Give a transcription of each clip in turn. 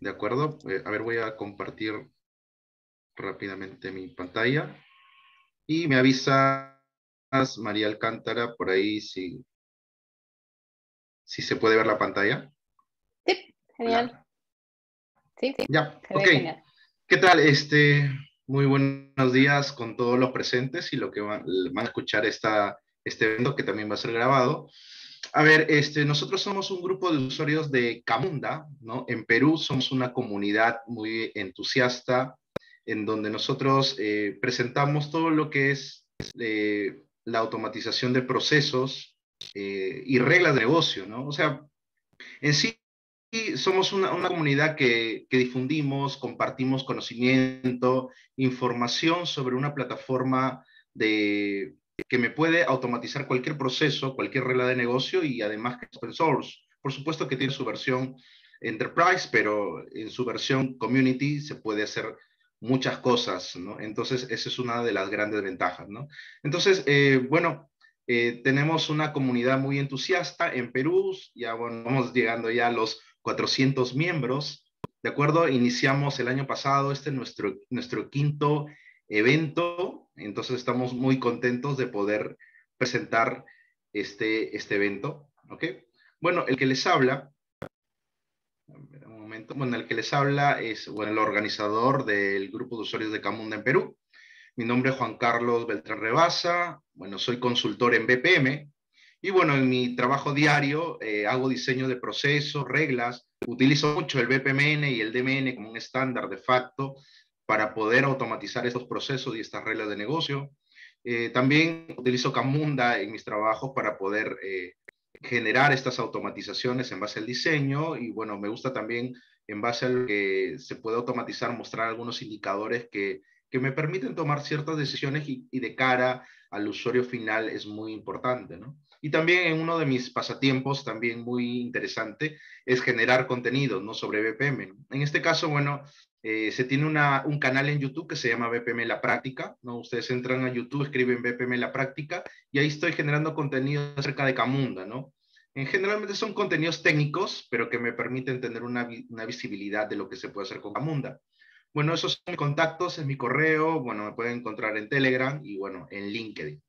¿De acuerdo? Eh, a ver, voy a compartir rápidamente mi pantalla. Y me avisas María Alcántara por ahí si, se puede ver la pantalla. Sí, genial. Sí, sí. Ya, ¿Qué tal? Este, muy buenos días con todos los presentes y lo que van, a escuchar esta, este evento que también va a ser grabado. A ver, este, nosotros somos un grupo de usuarios de Camunda, ¿no? En Perú somos una comunidad muy entusiasta en donde nosotros eh, presentamos todo lo que es eh, la automatización de procesos eh, y reglas de negocio, ¿no? O sea, en sí somos una, comunidad que, difundimos, compartimos conocimiento, información sobre una plataforma de, que me puede automatizar cualquier proceso, cualquier regla de negocio y además que es open source. Por supuesto que tiene su versión enterprise, pero en su versión community se puede hacer muchas cosas, ¿no? Entonces, esa es una de las grandes ventajas, ¿no? Entonces, eh, bueno, eh, tenemos una comunidad muy entusiasta en Perú, ya vamos llegando ya a los 400 miembros, ¿de acuerdo? Iniciamos el año pasado, este nuestro, nuestro quinto evento. Entonces estamos muy contentos de poder presentar este, este evento. Bueno, el que les habla, momento, bueno, el que les habla es bueno, el organizador del grupo de usuarios de Camunda en Perú. Mi nombre es Juan Carlos Beltrán Rebasa, bueno, soy consultor en BPM y bueno, en mi trabajo diario eh, hago diseño de procesos, reglas, utilizo mucho el BPMN y el DMN como un estándar de facto para poder automatizar estos procesos y estas reglas de negocio. Eh, también utilizo Camunda en mis trabajos para poder eh, generar estas automatizaciones en base al diseño y bueno, me gusta también en base a lo que se puede automatizar mostrar algunos indicadores que, que me permiten tomar ciertas decisiones y, y, de cara al usuario final es muy importante, ¿no? Y también en uno de mis pasatiempos, también muy interesante, es generar contenido, ¿no? Sobre BPM. En este caso, bueno, eh, se tiene un canal en YouTube que se llama BPM La Práctica, ¿no? Ustedes entran a YouTube, escriben BPM La Práctica y ahí estoy generando contenido acerca de Camunda, ¿no? En eh, generalmente son contenidos técnicos, pero que me permiten tener una, visibilidad de lo que se puede hacer con Camunda. Bueno, esos son mis contactos, es mi correo, bueno, me pueden encontrar en Telegram y bueno, en LinkedIn.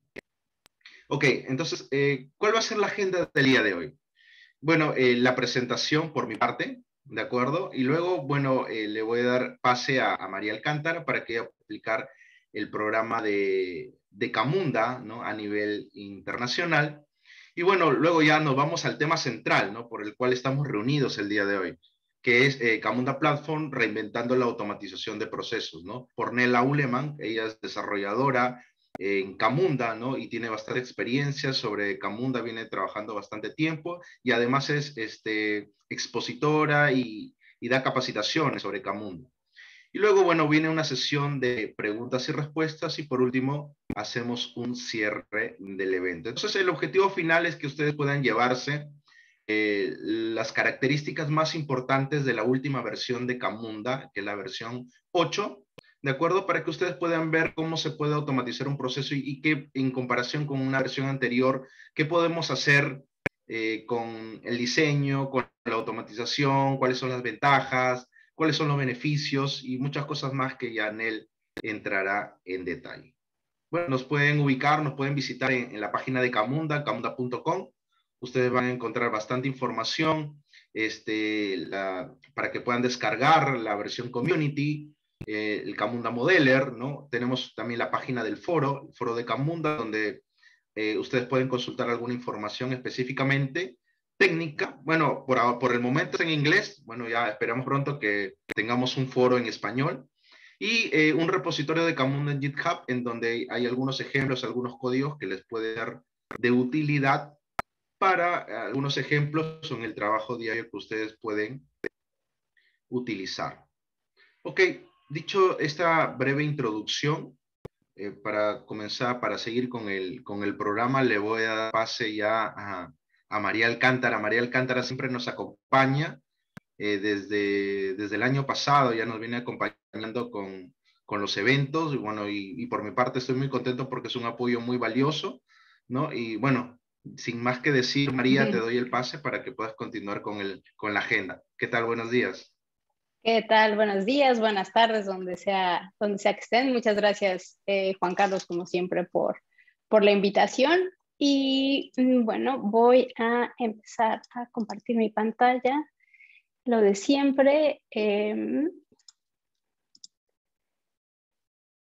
Ok, entonces, eh, ¿cuál va a ser la agenda del día de hoy? Bueno, la presentación por mi parte, ¿de acuerdo? Y luego, bueno, eh, le voy a dar pase a, María Alcántara para que ella explicar el programa de, de Camunda, ¿no? A nivel internacional. Y bueno, luego ya nos vamos al tema central, ¿no? Por el cual estamos reunidos el día de hoy, que es eh, Camunda Platform reinventando la automatización de procesos, ¿no? Por Nela Uleman, ella es desarrolladora, en Camunda, ¿no? Y tiene bastante experiencia sobre Camunda, viene trabajando bastante tiempo y además es este, expositora y, da capacitaciones sobre Camunda. Y luego, bueno, viene una sesión de preguntas y respuestas y por último hacemos un cierre del evento. Entonces, el objetivo final es que ustedes puedan llevarse eh, las características más importantes de la última versión de Camunda, que es la versión 8, ¿de acuerdo? Para que ustedes puedan ver cómo se puede automatizar un proceso y, qué, en comparación con una versión anterior, qué podemos hacer eh, con el diseño, con la automatización, cuáles son las ventajas, cuáles son los beneficios y muchas cosas más que ya él entrará en detalle. Bueno, nos pueden ubicar, nos pueden visitar en, la página de Camunda, camunda.com. Ustedes van a encontrar bastante información este, para que puedan descargar la versión community, eh, el Camunda Modeler, ¿no? Tenemos también la página del foro, el foro de Camunda, donde eh, ustedes pueden consultar alguna información específicamente técnica. Bueno, por, el momento es en inglés, bueno, ya esperamos pronto que tengamos un foro en español. Y eh, un repositorio de Camunda en GitHub, en donde hay algunos ejemplos, algunos códigos que les puede dar de utilidad para algunos ejemplos en el trabajo diario que ustedes pueden utilizar. Ok, Dicho esta breve introducción, eh, para comenzar, para seguir con el, programa, le voy a dar pase ya a, María Alcántara. María Alcántara siempre nos acompaña eh, desde, el año pasado, ya nos viene acompañando con, los eventos y bueno, y, por mi parte estoy muy contento porque es un apoyo muy valioso, ¿no? Y bueno, sin más que decir, María, te doy el pase para que puedas continuar con, con la agenda. ¿Qué tal? Buenos días. ¿Qué tal? Buenos días, buenas tardes, donde sea, donde sea que estén. Muchas gracias, eh, Juan Carlos, como siempre, por, por la invitación. Y mm, bueno, voy a empezar a compartir mi pantalla. Lo de siempre. Em,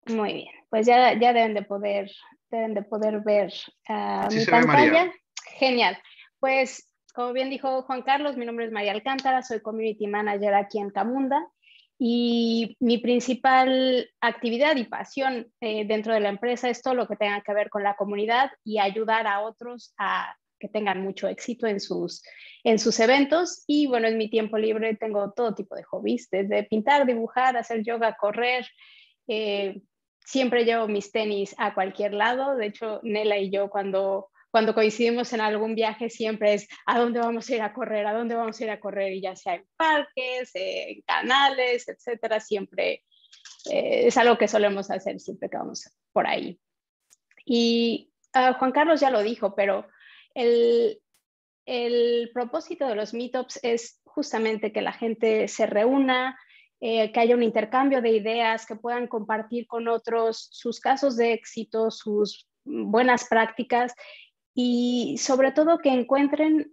muy bien, pues ya, ya deben, de poder, deben de poder ver ah, mi pantalla. Genial. Pues como bien dijo Juan Carlos, mi nombre es María Alcántara, soy Community Manager aquí en Camunda y mi principal actividad y pasión eh, dentro de la empresa es todo lo que tenga que ver con la comunidad y ayudar a otros a que tengan mucho éxito en sus, en sus eventos. Y bueno, en mi tiempo libre tengo todo tipo de hobbies, desde pintar, dibujar, hacer yoga, correr. Eh, siempre llevo mis tenis a cualquier lado. De hecho, Nela y yo cuando cuando coincidimos en algún viaje siempre es a dónde vamos a ir a correr, a dónde vamos a ir a correr, y ya sea en parques, en canales, etcétera, siempre eh, es algo que solemos hacer siempre que vamos por ahí. Y ah, Juan Carlos ya lo dijo, pero el, propósito de los meetups es justamente que la gente se reúna, eh, que haya un intercambio de ideas, que puedan compartir con otros sus casos de éxito, sus buenas prácticas y sobre todo que encuentren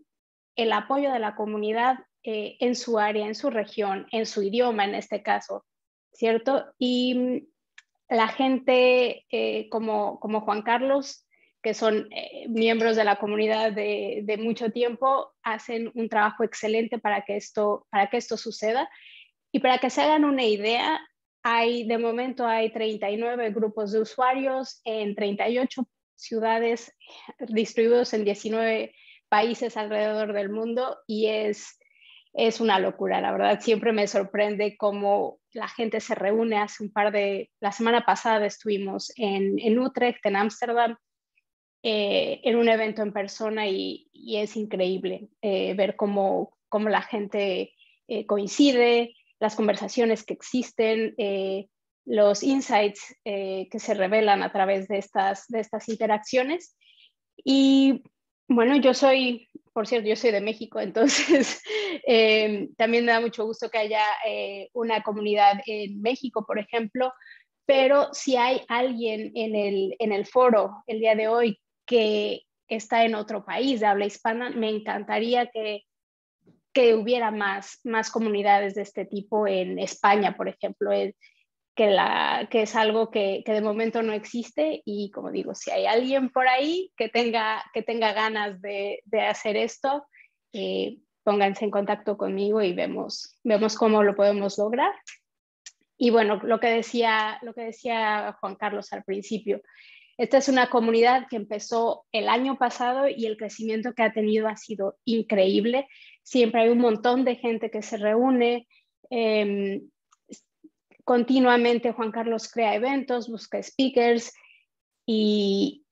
el apoyo de la comunidad eh, en su área, en su región, en su idioma en este caso, ¿cierto? Y la gente eh, como, como Juan Carlos, que son eh, miembros de la comunidad de, mucho tiempo, hacen un trabajo excelente para que, esto, para que esto suceda. Y para que se hagan una idea, hay, de momento hay 39 grupos de usuarios en 38 ciudades distribuidos en 19 países alrededor del mundo y es, es una locura, la verdad. Siempre me sorprende cómo la gente se reúne. Hace un par de, la semana pasada estuvimos en, en Utrecht, en Ámsterdam, eh, en un evento en persona y, es increíble eh, ver cómo, cómo, la gente eh, coincide, las conversaciones que existen, los insights eh, que se revelan a través de estas, de estas interacciones. Y bueno, yo soy, por cierto, yo soy de México, entonces em, también me da mucho gusto que haya eh, una comunidad en México, por ejemplo, pero si hay alguien en el, foro el día de hoy que está en otro país habla hispana, me encantaría que, hubiera más, más comunidades de este tipo en España, por ejemplo que, es algo que, de momento no existe y como digo, si hay alguien por ahí que tenga, que tenga ganas de, hacer esto, eh, pónganse en contacto conmigo y vemos, vemos cómo lo podemos lograr. Y bueno, lo que, decía, lo que decía Juan Carlos al principio, esta es una comunidad que empezó el año pasado y el crecimiento que ha tenido ha sido increíble. Siempre hay un montón de gente que se reúne. Em, continuamente Juan Carlos crea eventos, busca speakers y,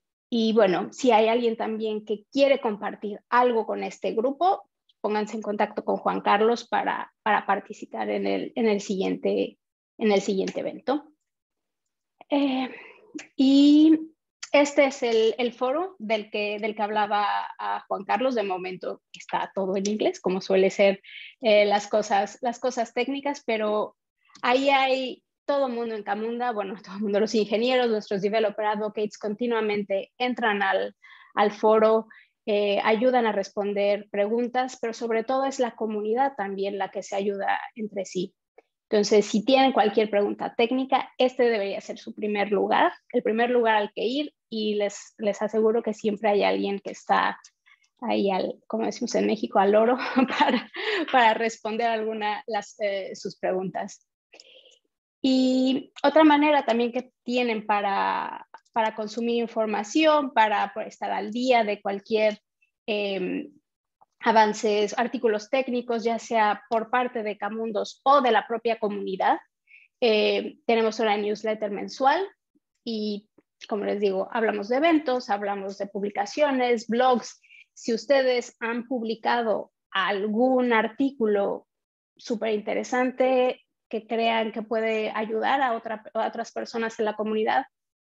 bueno, si hay alguien también que quiere compartir algo con este grupo, pónganse en contacto con Juan Carlos para, participar en el, en, el siguiente, en el siguiente evento. Eh, y este es el, el, foro del que, del que hablaba Juan Carlos. De momento está todo en inglés, como suele ser eh, las, cosas, las cosas técnicas, pero Ahí hay todo mundo en Camunda, bueno, todo mundo, los ingenieros, nuestros developer advocates continuamente entran al, foro, eh, ayudan a responder preguntas, pero sobre todo es la comunidad también la que se ayuda entre sí. Entonces, si tienen cualquier pregunta técnica, este debería ser su primer lugar, el primer lugar al que ir y les, aseguro que siempre hay alguien que está ahí, como decimos en México, al oro para, responder alguna de eh, sus preguntas. Y otra manera también que tienen para, consumir información, para pues, estar al día de cualquier em, avances, artículos técnicos, ya sea por parte de Camundos o de la propia comunidad. Eh, tenemos una newsletter mensual y, como les digo, hablamos de eventos, hablamos de publicaciones, blogs. Si ustedes han publicado algún artículo súper interesante, que crean que puede ayudar a, otras personas en la comunidad,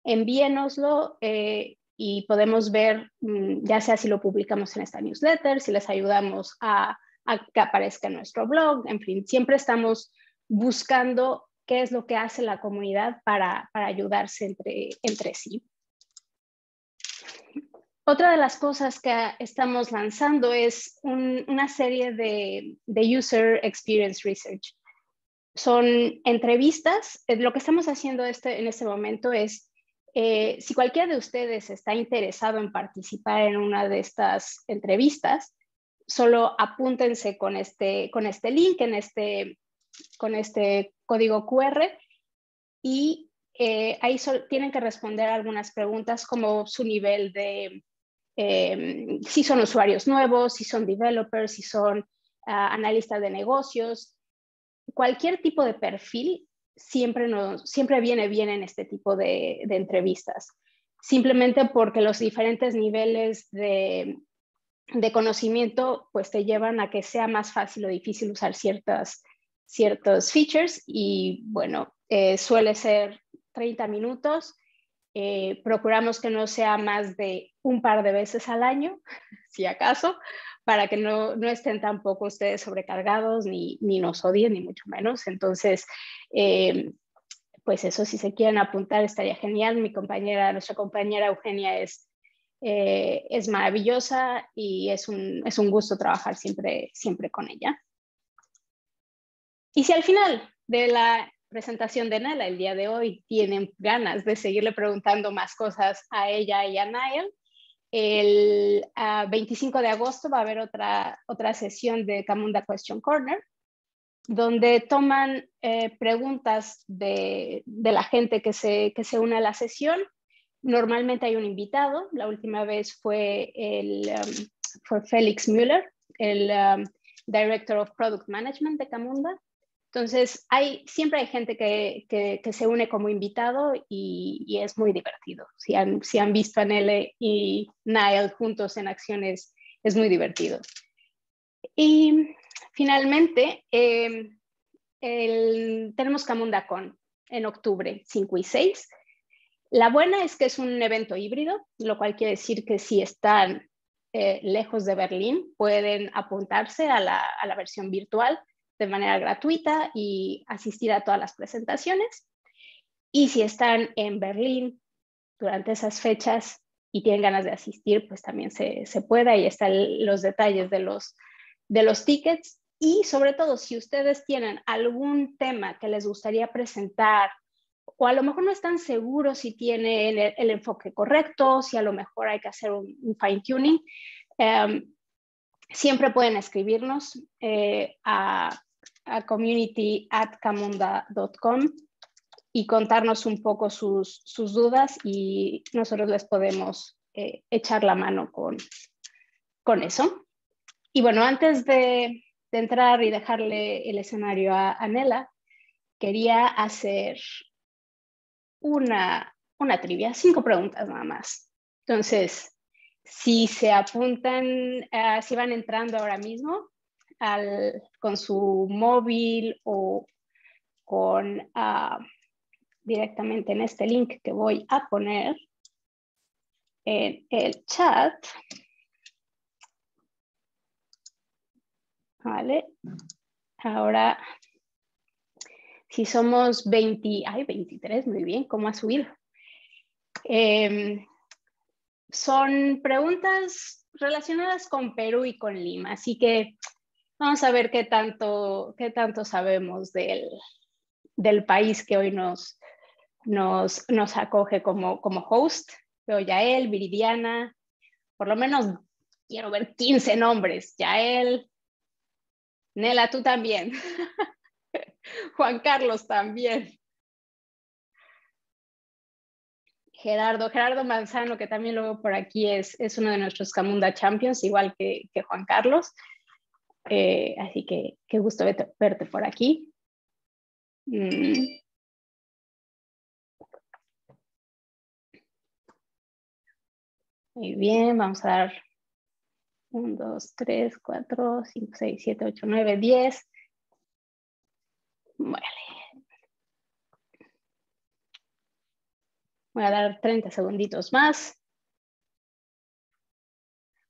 envíenoslo eh, y podemos ver, mm, ya sea si lo publicamos en esta newsletter, si les ayudamos a, que aparezca en nuestro blog, en fin, siempre estamos buscando qué es lo que hace la comunidad para, ayudarse entre, entre sí. Otra de las cosas que estamos lanzando es una serie de, User Experience Research son entrevistas. Eh, lo que estamos haciendo este, en este momento es, eh, si cualquiera de ustedes está interesado en participar en una de estas entrevistas, solo apúntense con este, este link, en este, con este código QR y eh, ahí tienen que responder algunas preguntas como su nivel de, em, si son usuarios nuevos, si son developers, si son ah, analistas de negocios, cualquier tipo de perfil siempre, viene bien en este tipo de, entrevistas, simplemente porque los diferentes niveles de, conocimiento pues te llevan a que sea más fácil o difícil usar ciertas, ciertos features y bueno, eh, suele ser 30 minutos. Eh, procuramos que no sea más de un par de veces al año, si acaso, para que no, no estén tampoco ustedes sobrecargados ni, nos odien, ni mucho menos. Entonces, eh, pues eso, si se quieren apuntar, estaría genial. Mi compañera, nuestra compañera Eugenia es, eh, es maravillosa y es un, es un gusto trabajar siempre, siempre con ella. Y si al final de la presentación de Nela el día de hoy tienen ganas de seguirle preguntando más cosas a ella y a Niall, el 25 ah, de agosto va a haber otra, otra sesión de Camunda Question Corner, donde toman eh, preguntas de, la gente que se, que une a la sesión. Normalmente hay un invitado, la última vez fue, el, um, fue Félix Müller, el um, Director of Product Management de Camunda, entonces, siempre hay gente que, se une como invitado y, es muy divertido. Si han, visto a Nele y Niall juntos en acciones, es muy divertido. Y finalmente, eh, tenemos Camundacón en octubre 5 y 6. La buena es que es un evento híbrido, lo cual quiere decir que si están eh, lejos de Berlín, pueden apuntarse a la versión virtual de manera gratuita y asistir a todas las presentaciones. Y si están en Berlín durante esas fechas y tienen ganas de asistir, pues también se, se puede. Ahí están los detalles de los, de los tickets. Y sobre todo, si ustedes tienen algún tema que les gustaría presentar o a lo mejor no están seguros si tienen el, enfoque correcto, si a lo mejor hay que hacer un, fine tuning, em, siempre pueden escribirnos eh, a a community at y contarnos un poco sus, dudas y nosotros les podemos eh, echar la mano con, con eso. Y bueno, antes de, entrar y dejarle el escenario a Anela, quería hacer una, trivia, cinco preguntas nada más. Entonces, si se apuntan, eh, si van entrando ahora mismo, con su móvil o con ah, directamente en este link que voy a poner en el chat. Vale. Ahora, si somos 20, ay, 23, muy bien, ¿cómo ha subido? Em, son preguntas relacionadas con Perú y con Lima, así que Vamos a ver qué tanto, qué tanto sabemos del, del país que hoy nos, nos, nos acoge como, como host. Veo Yael, Viridiana, por lo menos quiero ver 15 nombres. Yael, Nela, tú también. Juan Carlos también. Gerardo, Gerardo Manzano, que también luego por aquí, es, es uno de nuestros Camunda Champions, igual que Juan Carlos. Eh, así que qué gusto verte, por aquí. Mm. Muy bien, vamos a dar 1, 2, 3, 4, 5, 6, 7, 8, 9, 10. Vale. Voy a dar 30 segunditos más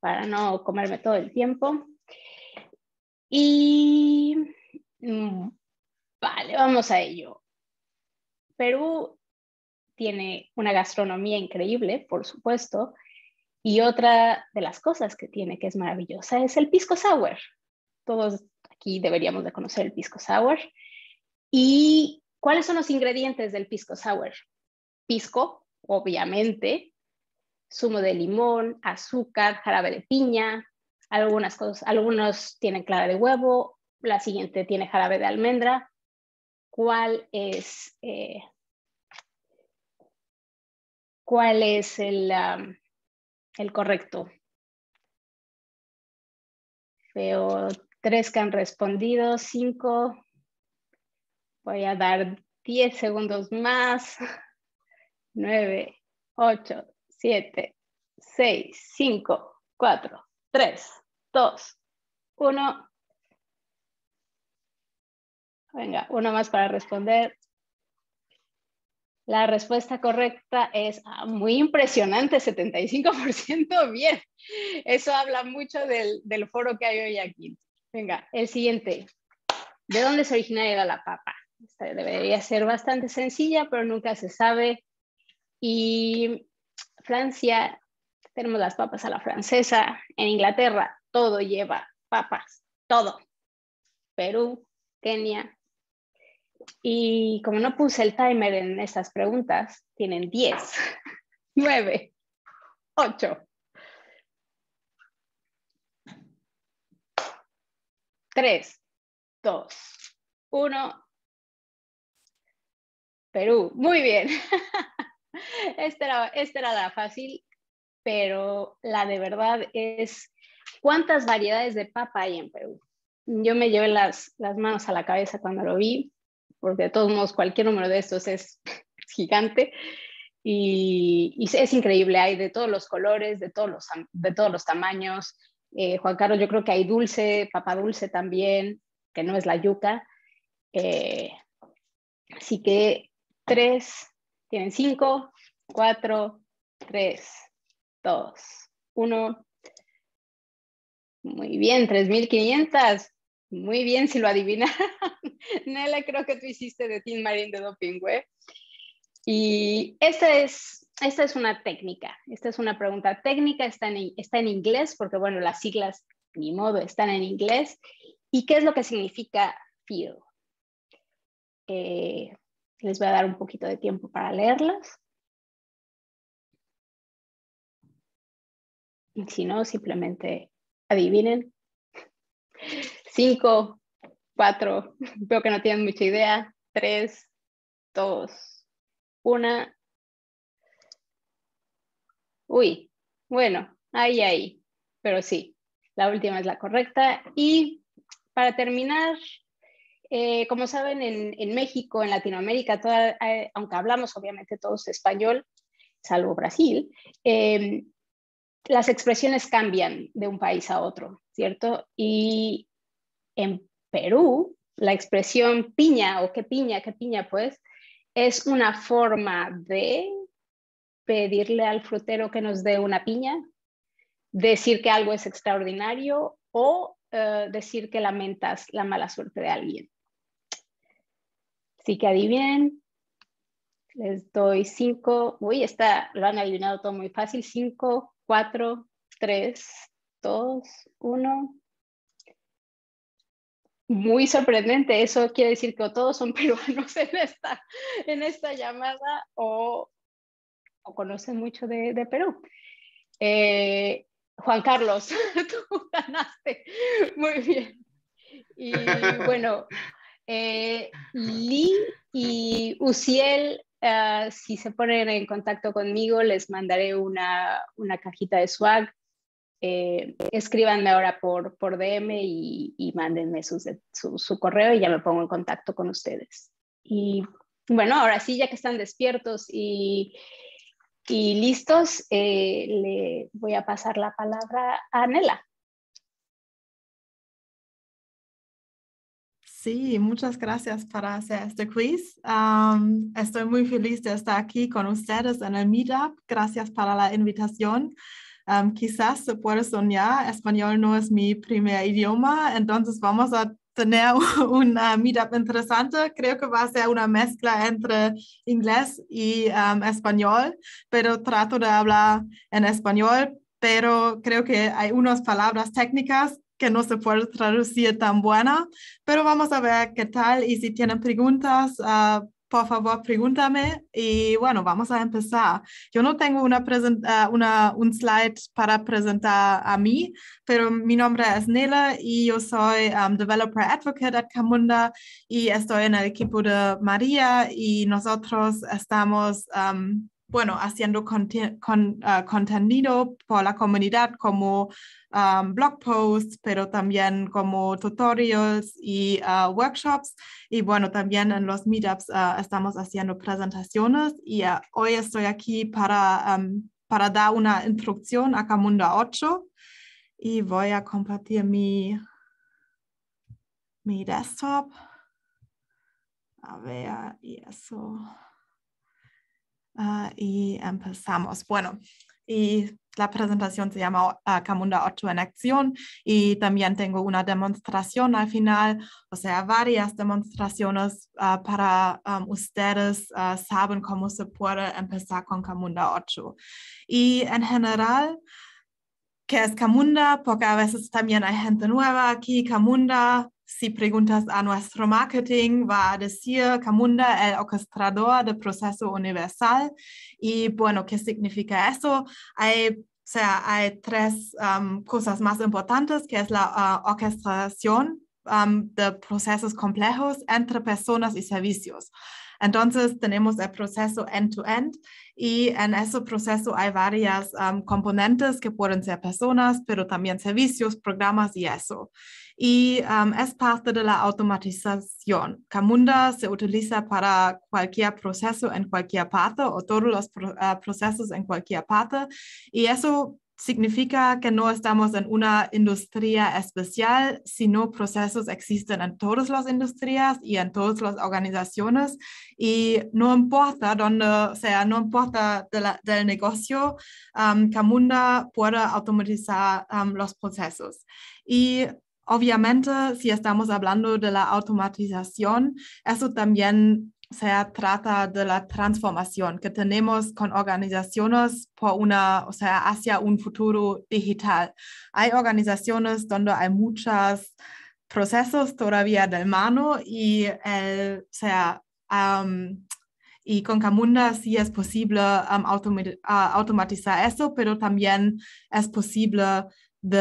para no comerme todo el tiempo. Y mm, vale, vamos a ello. Perú tiene una gastronomía increíble, por supuesto, y otra de las cosas que tiene que es maravillosa es el pisco sour. Todos aquí deberíamos de conocer el pisco sour. ¿Y cuáles son los ingredientes del pisco sour? Pisco, obviamente, zumo de limón, azúcar, jarabe de piña, algunas cosas, algunos tienen clara de huevo, la siguiente tiene jarabe de almendra. ¿Cuál es, eh, cuál es el, el correcto? Veo tres que han respondido, cinco. Voy a dar diez segundos más. Nueve, ocho, siete, seis, cinco, cuatro, tres, dos, uno. Venga, uno más para responder. La respuesta correcta es ah, muy impresionante, 75%. Bien, eso habla mucho del, foro que hay hoy aquí. Venga, el siguiente. ¿De dónde es originaria la papa? Esta debería ser bastante sencilla, pero nunca se sabe. Y Francia, tenemos las papas a la francesa. En Inglaterra, todo lleva papas, todo. Perú, Kenia. Y como no puse el timer en esas preguntas, tienen 10, 9, 8, 3, 2, 1. Perú, muy bien. Esta esta era la fácil, pero la de verdad es ¿Cuántas variedades de papa hay en Perú? Yo me llevé las, manos a la cabeza cuando lo vi, porque de todos modos cualquier número de estos es gigante y, es increíble, hay de todos los colores, de todos los, de todos los tamaños. Eh, Juan Carlos, yo creo que hay dulce, papa dulce también, que no es la yuca. Eh, así que tres, tienen cinco, cuatro, tres, dos, uno, muy bien, 3500. Muy bien, si lo adivinan. Nela, creo que tú hiciste de Team Marine de Doping güey. Y esta es, esta es una técnica, esta es una pregunta técnica, está en, está en inglés, porque bueno, las siglas, ni modo, están en inglés. ¿Y qué es lo que significa feel? Eh, les voy a dar un poquito de tiempo para leerlas. Si no, simplemente adivinen. Cinco, cuatro, veo que no tienen mucha idea. Tres, dos, una. Uy, bueno, ahí, ahí, pero sí, la última es la correcta. Y para terminar, eh, como saben, en, México, en Latinoamérica, toda, eh, aunque hablamos obviamente todos español, salvo Brasil, eh, las expresiones cambian de un país a otro, ¿cierto? Y en Perú, la expresión piña o qué piña, qué piña, pues, es una forma de pedirle al frutero que nos dé una piña, decir que algo es extraordinario o eh, decir que lamentas la mala suerte de alguien. Así que adivinen, les doy cinco, uy, está. lo han adivinado todo muy fácil, cinco Cuatro, tres, dos, uno. Muy sorprendente, eso quiere decir que todos son peruanos en esta, en esta llamada o, conocen mucho de, Perú. Eh, Juan Carlos, tú ganaste. Muy bien. Y bueno, eh, Lee y Uciel Ah, si se ponen en contacto conmigo, les mandaré una, una cajita de swag. Eh, escríbanme ahora por, por DM y, y mándenme su, su, correo y ya me pongo en contacto con ustedes. Y bueno, ahora sí, ya que están despiertos y, y listos, eh, le voy a pasar la palabra a Nela. Sí, muchas gracias para hacer este quiz. estoy muy feliz de estar aquí con ustedes en el Meetup. Gracias para la invitación. quizás se puede soñar, español no es mi primer idioma, entonces vamos a tener un ah, meetup interesante. Creo que va a ser una mezcla entre inglés y español, pero trato de hablar en español, pero creo que hay unas palabras técnicas que no se puede traducir tan buena, pero vamos a ver qué tal y si tienen preguntas. Ah, por favor, pregúntame y bueno, vamos a empezar. Yo no tengo una, ah, una un slide para presentar a mí, pero mi nombre es Nela y yo soy um, Developer Advocate at Camunda y estoy en el equipo de María y nosotros estamos um, bueno, haciendo ah, contenido por la comunidad como ah, blog posts, pero también como tutorials y ah, workshops. Y bueno, también en los meetups estamos haciendo presentaciones y hoy estoy aquí para, dar una introducción a Camunda 8 y voy a compartir mi, mi desktop. A ver, y eso. Ah, y empezamos. Bueno, y la presentación se llama ah, Camunda 8 en acción y también tengo una demostración al final, o sea, varias demostraciones ah, para ustedes saben cómo se puede empezar con Camunda 8. Y en general, ¿qué es Camunda? Porque a veces también hay gente nueva aquí, Camunda, si preguntas a nuestro marketing, va a decir Camunda, el orquestador del proceso universal. Y bueno, ¿qué significa eso? Hay, tres um, cosas más importantes, que es la ah, orquestación um, de procesos complejos entre personas y servicios. Entonces tenemos el proceso end-to-end y en ese proceso hay varias um, componentes que pueden ser personas, pero también servicios, programas y eso y um, es parte de la automatización. Camunda se utiliza para cualquier proceso en cualquier parte o todos los eh, procesos en cualquier parte y eso significa que no estamos en una industria especial, sino procesos existen en todas las industrias y en todas las organizaciones y no importa dónde, sea, no importa del negocio, um, Camunda puede automatizar um, los procesos. Y Obviamente, si estamos hablando de la automatización, eso también se trata de la transformación que tenemos con organizaciones por una, o sea, hacia un futuro digital. Hay organizaciones donde hay muchos procesos todavía de mano y, eh, y con Camunda sí es posible automatizar eso, pero también es posible de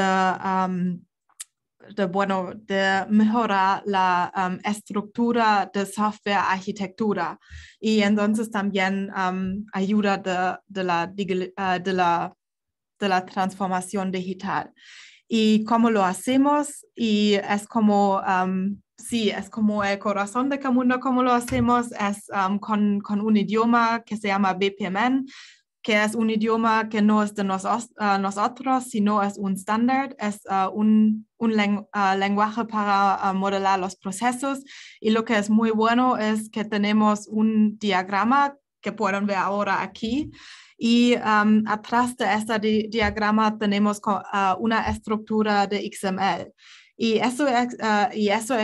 de, bueno, de mejorar la um, estructura de software arquitectura y entonces también um, ayuda de, de, la, uh, de, la, de la transformación digital. Y cómo lo hacemos y es como, um, sí, es como el corazón de Camunda, cómo lo hacemos, es con, con un idioma que se llama BPMN, que es un idioma que no es de eh, nosotros, sino es un estándar, es eh, un, eh, lenguaje para modelar los procesos. Y lo que es muy bueno es que tenemos un diagrama que pueden ver ahora aquí. Y em, atrás de este diagrama tenemos una estructura de XML. Y eso, y eso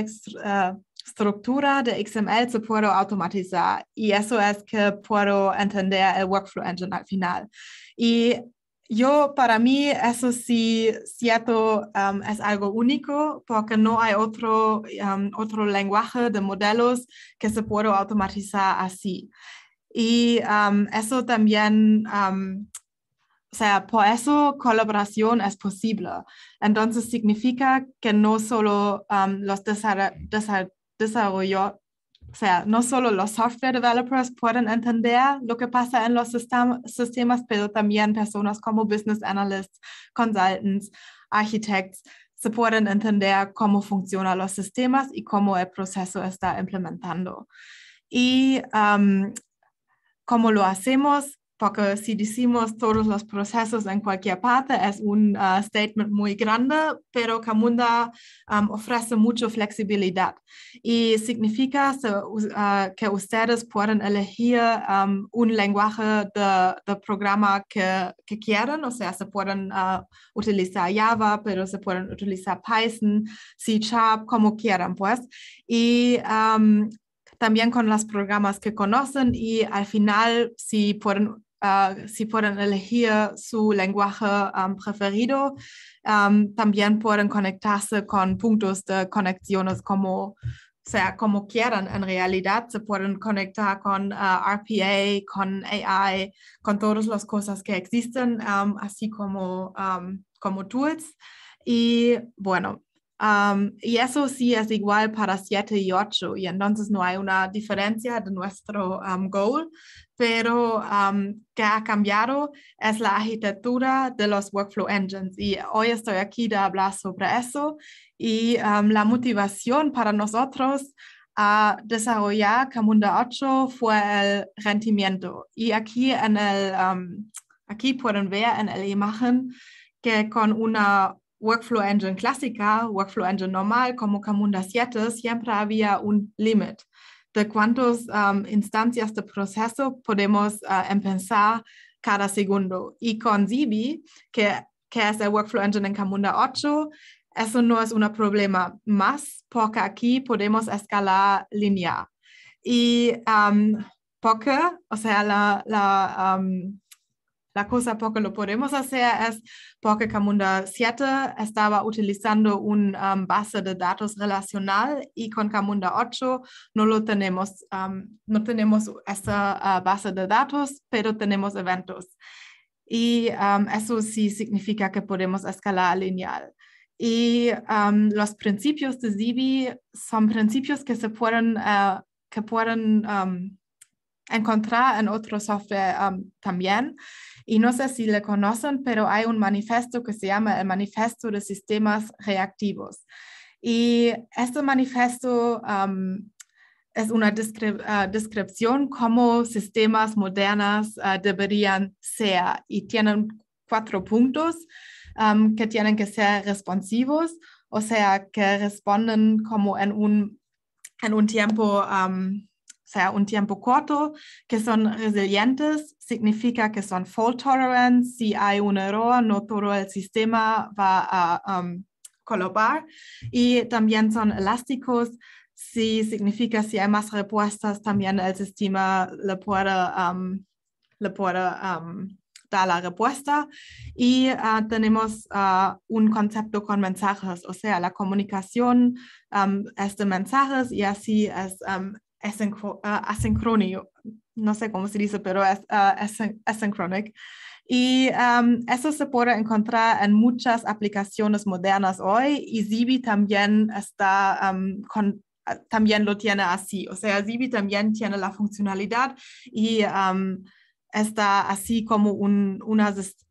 estructura de XML se puede automatizar y eso es que puedo entender el workflow engine al final. Y yo, para mí, eso sí, cierto, um, es algo único porque no hay otro, um, otro lenguaje de modelos que se pueda automatizar así. Y um, eso también, o sea, por eso colaboración es posible. Entonces significa que no solo los desarrolladores desarrollo, O sea, no solo los software developers pueden entender lo que pasa en los sistemas, pero también personas como business analysts, consultants, architects, se pueden entender cómo funcionan los sistemas y cómo el proceso está implementando. Y um, cómo lo hacemos, porque si decimos todos los procesos en cualquier parte es un ah, statement muy grande, pero Camunda ofrece mucha flexibilidad y significa ah, que ustedes pueden elegir un lenguaje de, programa que, quieran, o sea, se pueden ah, utilizar Java, pero se pueden utilizar Python, C Sharp, como quieran, pues. Y también con los programas que conocen y al final si pueden Ah, si pueden elegir su lenguaje preferido. también pueden conectarse con puntos de conexiones como sea como quieran en realidad se pueden conectar con ah, RPA, con AI, con todas las cosas que existen, así como, como tools. Y bueno, y eso sí es igual para 7 y 8 y entonces no hay una diferencia de nuestro goal pero lo que ha cambiado es la arquitectura de los workflow engines. Y hoy estoy aquí para hablar sobre eso y la motivación para nosotros a desarrollar Camunda 8 fue el rendimiento. Y aquí, en el, aquí pueden ver en la imagen que con una Workflow Engine clásica, Workflow Engine normal como Camunda 7, siempre había un límite de cuántas um, instancias de proceso podemos uh, empezar cada segundo. Y con Zibi, que, es el Workflow Engine en Camunda 8, eso no es un problema más porque aquí podemos escalar lineal. Y um, porque, o sea, la, um, la cosa porque lo podemos hacer es porque Camunda 7 estaba utilizando una um, base de datos relacional y con Camunda 8 no lo tenemos, um, no tenemos esa uh, base de datos, pero tenemos eventos. Y um, eso sí significa que podemos escalar lineal. Y los principios de Zibi son principios que se pueden, uh, que pueden encontrar en otro software um, también. Y no sé si le conocen, pero hay un manifiesto que se llama el Manifesto de Sistemas Reactivos. Y este manifiesto um, es una uh, descripción cómo sistemas modernos uh, deberían ser y tienen cuatro puntos um, que tienen que ser responsivos, o sea, que responden como en un, en un tiempo sea un tiempo corto, que son resilientes, significa que son fault tolerant, si hay un error, no todo el sistema va a um, colobar. y también son elásticos, si significa si hay más respuestas, también el sistema le puede, um, um, dar la respuesta. Y uh, tenemos uh, un concepto con mensajes, o sea, la comunicación es de mensajes y así es asincrónico, no sé cómo se dice, pero es uh, asincrónico. Y um, eso se puede encontrar en muchas aplicaciones modernas hoy y Zibi también está um, también lo tiene así. O sea, Zibi también tiene la funcionalidad y um, está así como un,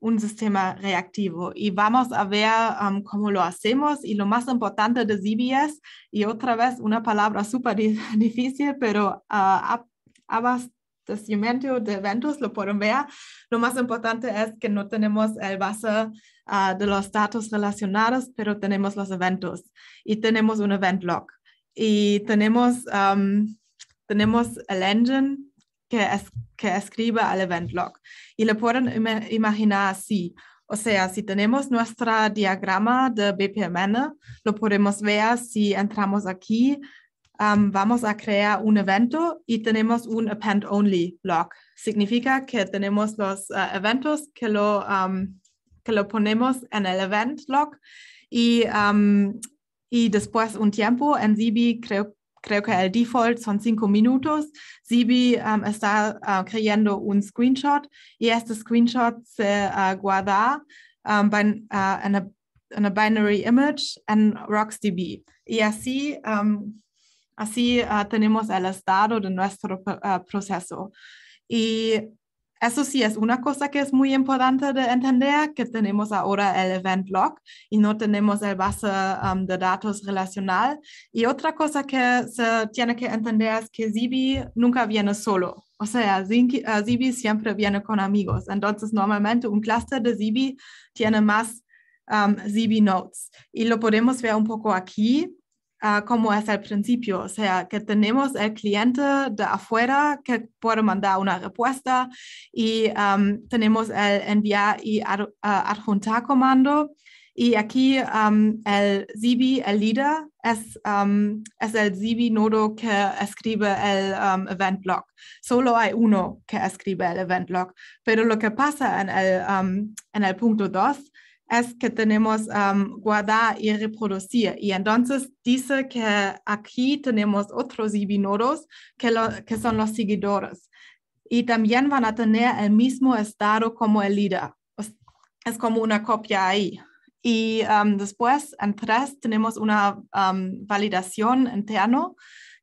un sistema reactivo. Y vamos a ver um, cómo lo hacemos. Y lo más importante de CBS, y otra vez una palabra súper difícil, pero ah, abastecimiento de eventos, lo pueden ver. Lo más importante es que no tenemos el base ah, de los datos relacionados, pero tenemos los eventos. Y tenemos un event log. Y tenemos, um, tenemos el engine que, es, que escribe al event log y le pueden imaginar así. O sea, si tenemos nuestro diagrama de BPMN, lo podemos ver si entramos aquí, um, vamos a crear un evento y tenemos un append only log. Significa que tenemos los uh, eventos que lo, um, que lo ponemos en el event log y, um, y después un tiempo en Zibi creo que creo que el default son cinco minutos. Sibi um, está uh, creando un screenshot y este screenshot se uh, guarda um, uh, en una binary image en RocksDB. Y así, um, así tenemos el estado de nuestro proceso. Eso sí, es una cosa que es muy importante de entender, que tenemos ahora el event log y no tenemos el base um, de datos relacional. Y otra cosa que se tiene que entender es que Zibi nunca viene solo. O sea, eh, Zibi siempre viene con amigos. Entonces, normalmente un cluster de Zibi tiene más um, Zibi nodes. Y lo podemos ver un poco aquí. Ah, como es al principio, o sea, que tenemos el cliente de afuera que puede mandar una respuesta y tenemos el enviar y ah, adjuntar comando. Y aquí el Zibi, el líder, es, el Zibi nodo que escribe el event log. Solo hay uno que escribe el event log. Pero lo que pasa en el, en el punto dos es que tenemos guardar y reproducir. Y entonces dice que aquí tenemos otros ibinodos que, que son los seguidores. Y también van a tener el mismo estado como el líder. Pues, es como una copia ahí. Y después, en tres, tenemos una validación interna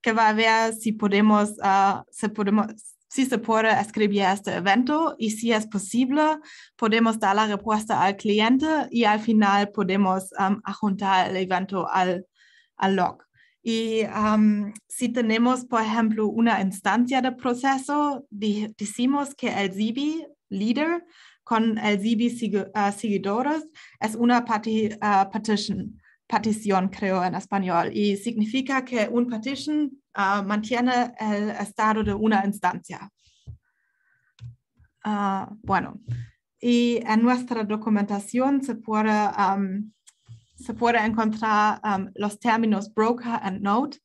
que va a ver si podemos, ah, si podemos, si se puede escribir este evento y si es posible, podemos dar la respuesta al cliente y al final podemos um, ajuntar el evento al, log. Y um, si tenemos, por ejemplo, una instancia de proceso, decimos que el zibi Leader con el ZB uh, seguidores, es una uh, partition partición, creo en español, y significa que un partition ah, mantiene el estado de una instancia. Ah, bueno, y en nuestra documentación se puede, se puede encontrar los términos broker and node.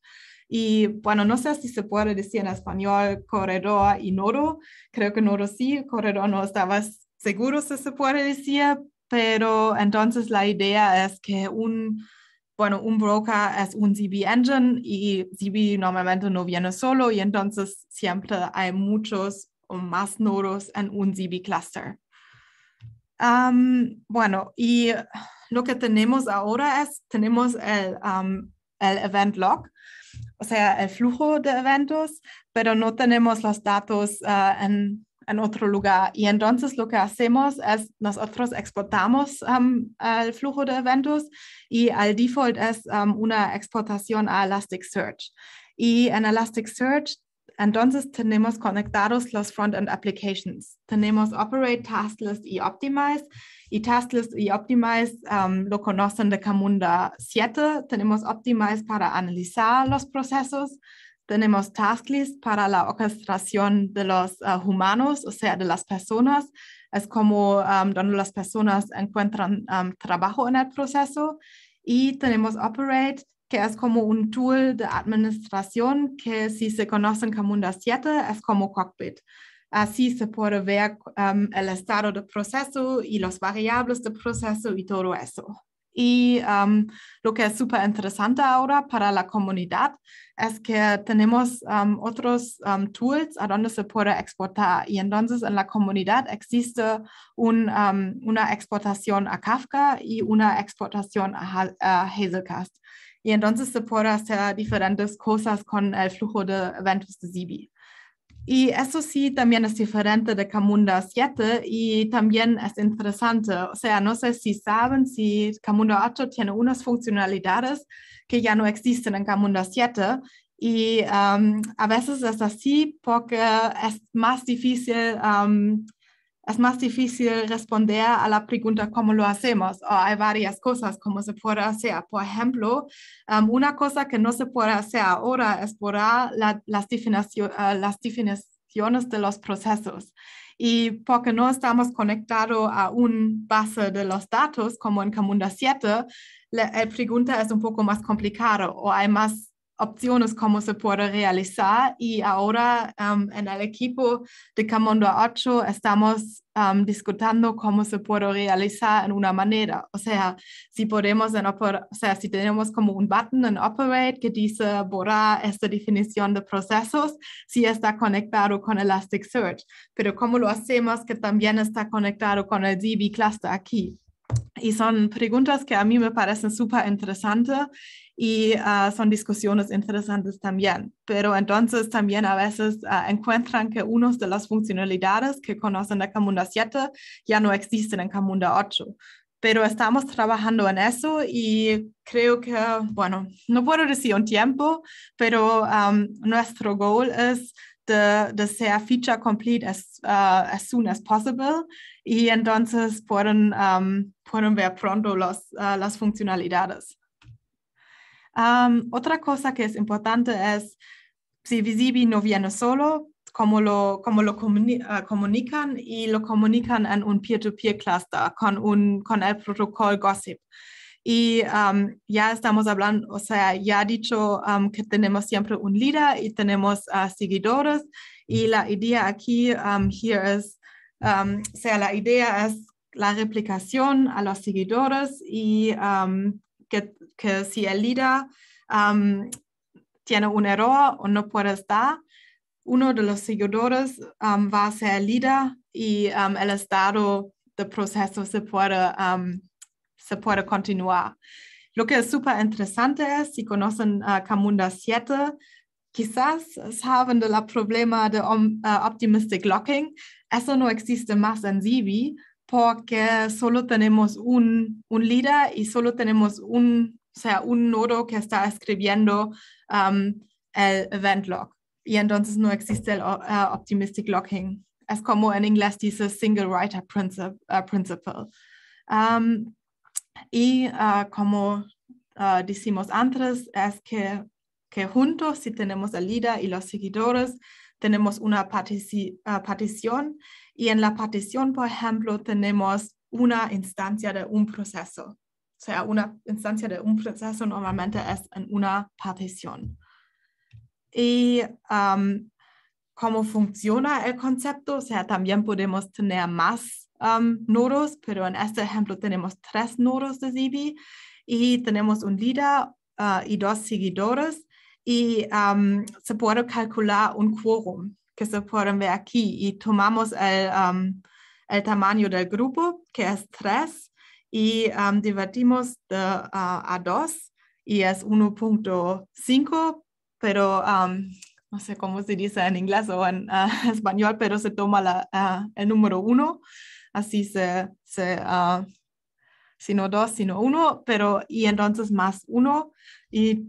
Y bueno, no sé si se puede decir en español corredor y nodo. Creo que nodo sí, corredor no estaba seguro si se puede decir, pero entonces la idea es que un, bueno, un broker es un ZB Engine y ZB normalmente no viene solo y entonces siempre hay muchos o más nodos en un ZB cluster. bueno, y lo que tenemos ahora es, tenemos el, el event log, o sea, el flujo de eventos, pero no tenemos los datos ah, en en otro lugar. Y entonces lo que hacemos es nosotros exportamos el flujo de eventos y al default es una exportación a Elasticsearch. Y en Elasticsearch entonces tenemos conectados los front-end applications. Tenemos Operate, Tasklist y Optimize. Y Tasklist y Optimize lo conocen de Camunda 7. Tenemos Optimize para analizar los procesos tenemos tasklist para la orquestación de los eh, humanos, o sea, de las personas. Es como um, donde las personas encuentran um, trabajo en el proceso. Y tenemos Operate, que es como un tool de administración que si se conocen como un 7 es como cockpit. Así se puede ver um, el estado del proceso y las variables del proceso y todo eso y lo que es súper interesante ahora para la comunidad es que tenemos otros tools a donde se puede exportar y entonces en la comunidad existe una exportación a Kafka y una exportación a, a Hazelcast y entonces se puede hacer diferentes cosas con el flujo de eventos de Zibi. Y eso sí, también es diferente de Camunda 7 y también es interesante. O sea, no sé si saben si Camunda 8 tiene unas funcionalidades que ya no existen en Camunda 7 y a veces es así porque es más difícil es más difícil responder a la pregunta cómo lo hacemos. o hay varias cosas como se puede hacer. Por ejemplo, em, una cosa que no se puede hacer ahora es borrar eh, las, definiciones de los procesos. Y porque no estamos conectados a un base de los datos como en Camunda 7, la, la eh, pregunta es un poco más complicada o hay más opciones cómo se puede realizar y ahora um, en el equipo de Camondo 8 estamos um, discutiendo cómo se puede realizar en una manera. O sea, si podemos, en o sea, si tenemos como un button en Operate que dice borrar esta definición de procesos, si está conectado con Elasticsearch, pero cómo lo hacemos que también está conectado con el DB cluster aquí. Y son preguntas que a mí me parecen súper interesantes y ah, son discusiones interesantes también. Pero entonces también a veces ah, encuentran que unos de las funcionalidades que conocen de Camunda 7 ya no existen en Camunda 8. Pero estamos trabajando en eso y creo que, bueno, no puedo decir un tiempo, pero nuestro goal es de, de ser feature complete ah, as, soon as possible y entonces pueden, ver pronto las funcionalidades otra cosa que es importante es si Visibi no viene solo, cómo lo, como lo ah, comunican y lo comunican en un peer-to-peer cluster con, un, con el protocolo Gossip. Y ya estamos hablando, o sea, ya dicho que tenemos siempre un líder y tenemos ah, seguidores. Y la idea aquí, here es, sea, la idea es la replicación a los seguidores y que que si el líder tiene un error o no puede estar, uno de los seguidores va a ser el líder y el estado del proceso se puede, se puede continuar. Lo que es súper interesante es, si conocen Camunda 7, quizás saben del problema de eh, optimistic locking. Eso no existe más en Sibi porque solo tenemos un, un líder y solo tenemos un o sea, un nodo que está escribiendo um, el event log. Y entonces no existe el uh, optimistic locking. Es como en inglés dice single writer uh, principle. Um, y uh, como decimos antes, es que, juntos, si tenemos el líder y los seguidores, tenemos una partición. Y en la partición, por ejemplo, tenemos una instancia de un proceso sea una instancia de un proceso normalmente es en una partición. Y cómo funciona el concepto, o sea, también podemos tener más nodos, pero en este ejemplo tenemos tres nodos de Zibi y tenemos un líder ah, y dos seguidores y se puede calcular un quórum que se pueden ver aquí y tomamos el, el tamaño del grupo, que es tres, y divertimos de a dos y es 1.5, pero no sé cómo se dice en inglés o en ah, español, pero se toma ah, el número 1, así se, se ah, sino dos sino uno, pero y entonces más uno y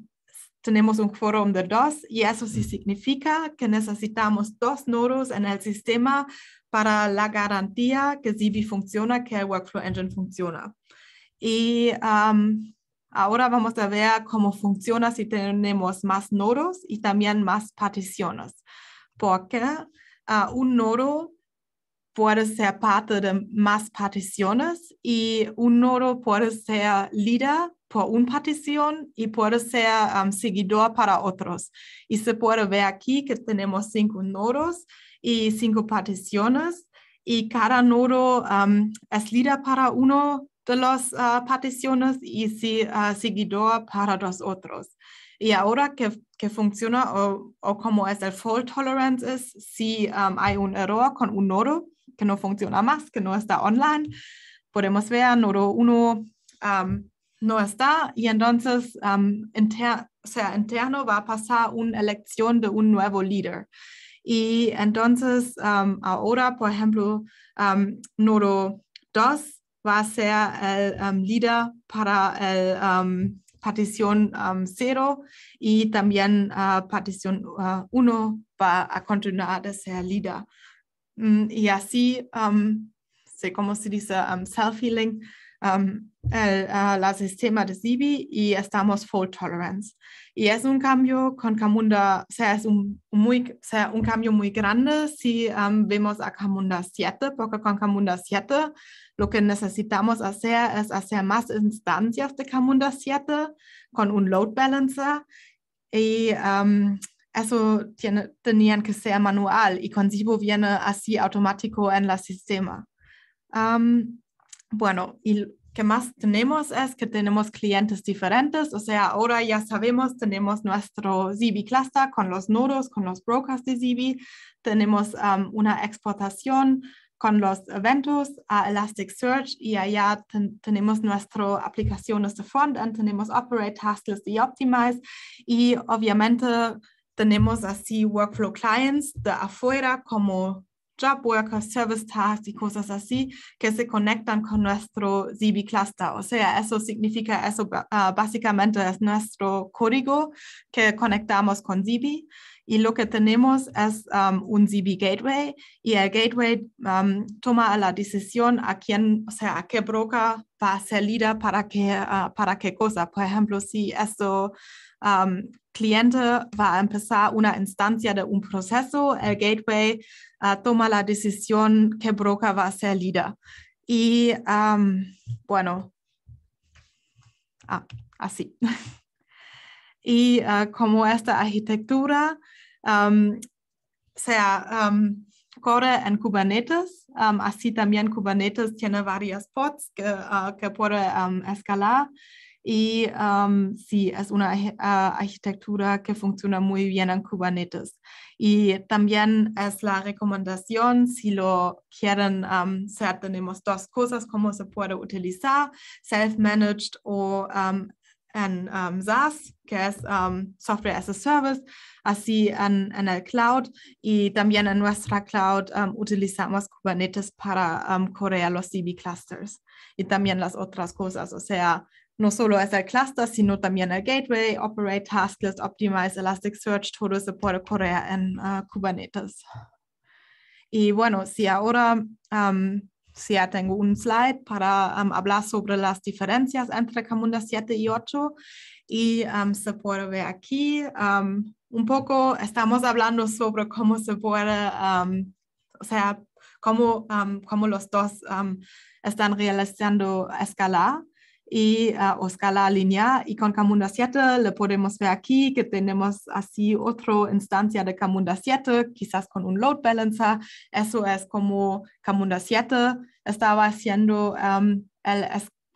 tenemos un quórum de dos y eso sí significa que necesitamos dos nodos en el sistema para la garantía que Zivi funciona, que el Workflow Engine funciona. Y ahora vamos a ver cómo funciona si tenemos más nodos y también más particiones, porque ah, un nodo puede ser parte de más particiones y un nodo puede ser líder por una partición y puede ser seguidor para otros. Y se puede ver aquí que tenemos cinco nodos y cinco particiones y cada nodo um, es líder para uno de las uh, particiones y si, uh, seguidor para los otros. Y ahora que, que funciona o, como es el fault tolerance es, si um, hay un error con un nodo que no funciona más, que no está online, podemos ver nodo uno um, no está y entonces sea, interno va a pasar una elección de un nuevo líder. Y entonces um, ahora, por ejemplo, um, Nodo 2 va a ser el um, líder para la partición 0 y también la uh, partición 1 uh, va a continuar de ser líder. Mm, y así, sé cómo se dice, self-healing el, äh, äh, sistema de SIBI y estamos full tolerance. Y es un cambio con Camunda, sea, es un, muy, sea, un cambio muy grande si vemos a Camunda 7, porque con Camunda 7 lo que necesitamos hacer es hacer más instancias de Camunda 7 con un load balancer y eso tiene, que ser manual y con SIBO viene así automático en el sistema. Bueno, y que más tenemos es que tenemos clientes diferentes, o sea, ahora ya sabemos, tenemos nuestro Zibi Cluster con los nodos, con los brokers de Zibi, tenemos una exportación con los eventos a Elasticsearch y allá tenemos nuestras aplicaciones de frontend, tenemos Operate, Taskless y Optimize y obviamente tenemos así workflow clients de afuera como job workers, service tasks y cosas así que se conectan con nuestro Zibi cluster. O sea, eso significa, eso ah, básicamente es nuestro código que conectamos con Zibi y lo que tenemos es um, un ZB Gateway y el Gateway um, toma la decisión a quién, o sea, a qué broker va a ser líder eh, para qué, eh, para qué cosa. Por ejemplo, si esto um, cliente va a empezar una instancia de un proceso, el Gateway eh, toma la decisión qué broker va a ser líder. Y bueno, ah, así. Y como esta arquitectura um, sea corre Core en Kubernetes. así también Kubernetes tiene varias pods que, ah, puede escalar. Y sí, es una ah, arquitectura que funciona muy bien en Kubernetes. Y también es la recomendación, si lo quieren, hacer, tenemos dos cosas, cómo se puede utilizar, self-managed o en um, SaaS, que es um, Software as a Service, así en, el cloud y también en nuestra cloud um, utilizamos Kubernetes para um, correr los DB clusters y también las otras cosas, o sea, no solo es el cluster, sino también el gateway, operate, List, optimize, Elasticsearch, todo se puede correr en uh, Kubernetes. Y bueno, si ahora ya tengo un slide para um, hablar sobre las diferencias entre Camunda 7 y 8 y um, se puede ver aquí um, un poco, estamos hablando sobre cómo se puede, o sea, cómo, cómo los dos están realizando escalar y ah, o escala Y con Camunda 7 le podemos ver aquí, que tenemos así otra instancia de Camunda 7, quizás con un load balancer. Eso es como Camunda 7 estaba haciendo um, el,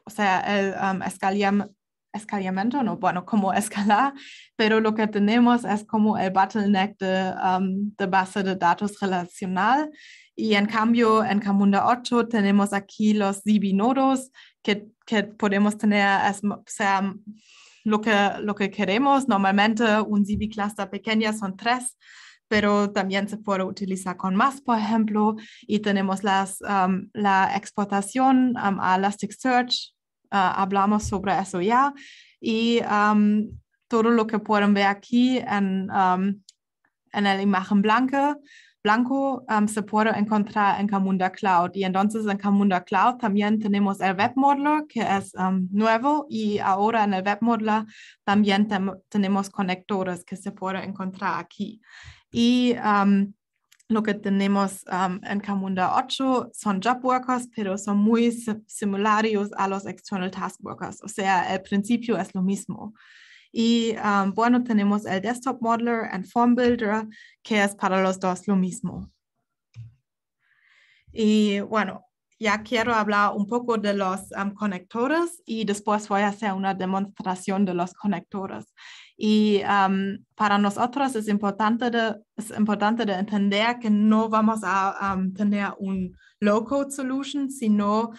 o sea, el um, escalamiento, no, bueno, como escalar, pero lo que tenemos es como el bottleneck de, um, de base de datos relacional y en cambio en Camunda 8 tenemos aquí los Zibi que, que, podemos tener o sea, lo, que, lo que queremos. Normalmente un Zibi cluster pequeña son tres pero también se puede utilizar con más, por ejemplo, y tenemos las, um, la exportación um, a Elasticsearch, uh, hablamos sobre eso ya, y um, todo lo que pueden ver aquí en, en la imagen blanca Blanco ähm, se puede encontrar en Camunda Cloud. Y entonces en Camunda Cloud también tenemos el webmodel, que es ähm, nuevo y ahora en el webmodeler también tenemos conectores que se puede encontrar aquí. Y ähm, lo que tenemos en Camunda 8 son job workers, pero son muy similares a los external task workers. O sea, el principio es lo mismo. Y ah, bueno, tenemos el Desktop Modeler and Form Builder, que es para los dos lo mismo. Y bueno, ya quiero hablar un poco de los ah, conectores y después voy a hacer una demostración de los conectores. Y para nosotros es importante, de, es importante de entender que no vamos a tener un low-code solution, sino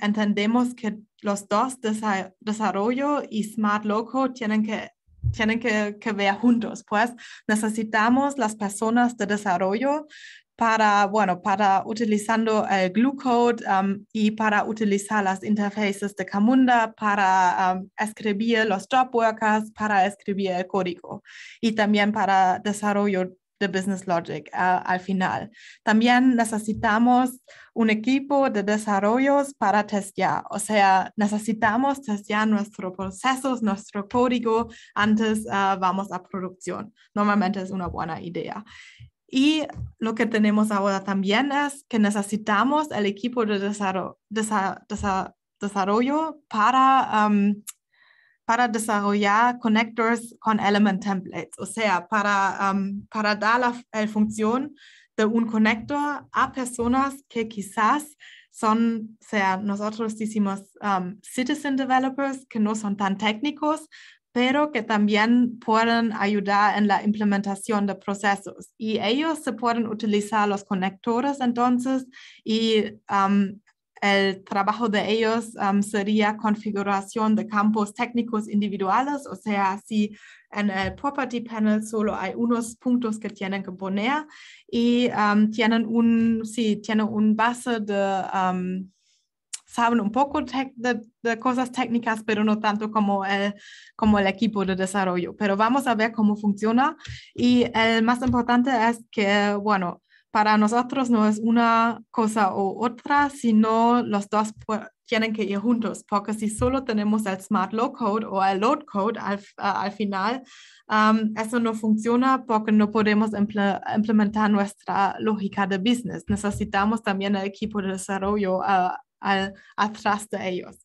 entendemos que los dos desarrollo y smart local tienen que tienen que, ver juntos, pues necesitamos las personas de desarrollo para, bueno, para utilizando el Glue Code y para utilizar las interfaces de Camunda, para escribir los job workers, para escribir el código y también para desarrollo Business Logic al, final. También necesitamos un equipo de desarrollos para testear, o sea, necesitamos testear nuestros procesos, nuestro código antes ah, vamos a producción. Normalmente es una buena idea. Y lo que tenemos ahora también es que necesitamos el equipo de desarrollo, desarrollo para para desarrollar connectors con element templates, o sea, para, para dar la eh, función de un conector a personas que quizás son, o sea, nosotros decimos citizen developers que no son tan técnicos, pero que también pueden ayudar en la implementación de procesos. Y ellos se pueden utilizar los conectores entonces y el trabajo de ellos um, sería configuración de campos técnicos individuales, o sea, si en el Property Panel solo hay unos puntos que tienen que poner y um, tienen un, sí, tienen un base de... Um, saben un poco de, cosas técnicas, pero no tanto como el, como el equipo de desarrollo. Pero vamos a ver cómo funciona. Y el más importante es que, bueno, para nosotros no es una cosa o otra, sino los dos tienen que ir juntos, porque si solo tenemos el Smart Low Code o el Load Code al, final, um, eso no funciona porque no podemos implementar nuestra lógica de business. Necesitamos también el equipo de desarrollo atrás de ellos.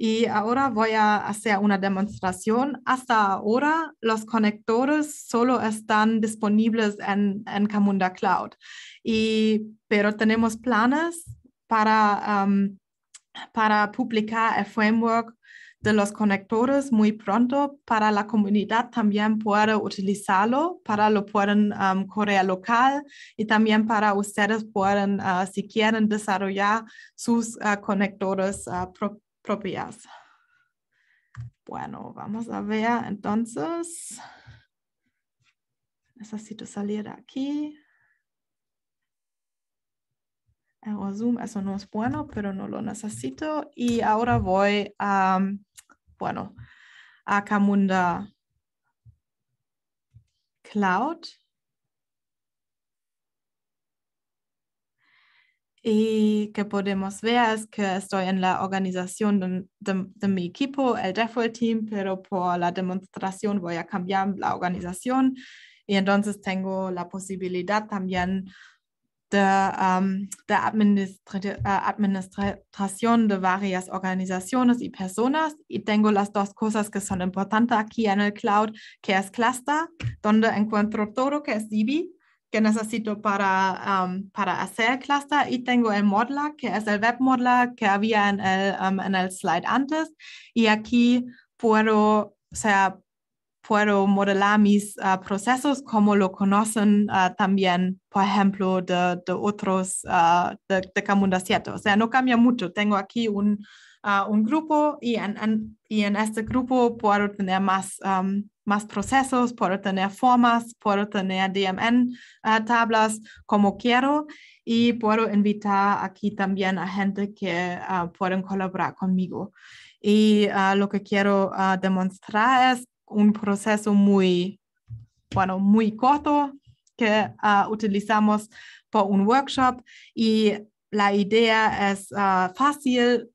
Y ahora voy a hacer una demostración. Hasta ahora los conectores solo están disponibles en, Camunda Cloud, pero tenemos planes para, um, para publicar el framework de los conectores muy pronto para la comunidad también puede utilizarlo para lo pueden um, correr local y también para ustedes pueden uh, si quieren desarrollar sus uh, conectores uh, propios propias. Bueno, vamos a ver entonces. Necesito salir de aquí. El zoom, eso no es bueno, pero no lo necesito. Y ahora voy a, bueno, a Camunda Cloud. y que podemos ver es que estoy en la organización de, mi equipo, el Default Team, pero por la demostración voy a cambiar la organización y entonces tengo la posibilidad también de, de ah, administración de varias organizaciones y personas y tengo las dos cosas que son importantes aquí en el cloud, que es Cluster, donde encuentro todo, que es DB, que necesito para, um, para hacer cluster y tengo el modular, que es el web modular, que había en el, um, en slide antes. Y aquí puedo, o sea, puedo modelar mis uh, procesos como lo conocen uh, también, por ejemplo, de, otros, uh, de, de Camunda 7. O sea, no cambia mucho. Tengo aquí un, un grupo y en, este grupo puedo tener más, um, más procesos, puedo tener formas, puedo tener DMN uh, tablas como quiero y puedo invitar aquí también a gente que uh, pueden colaborar conmigo. Y uh, lo que quiero demostrar es un proceso muy, bueno, muy corto que utilizamos por un workshop y la idea es fácil,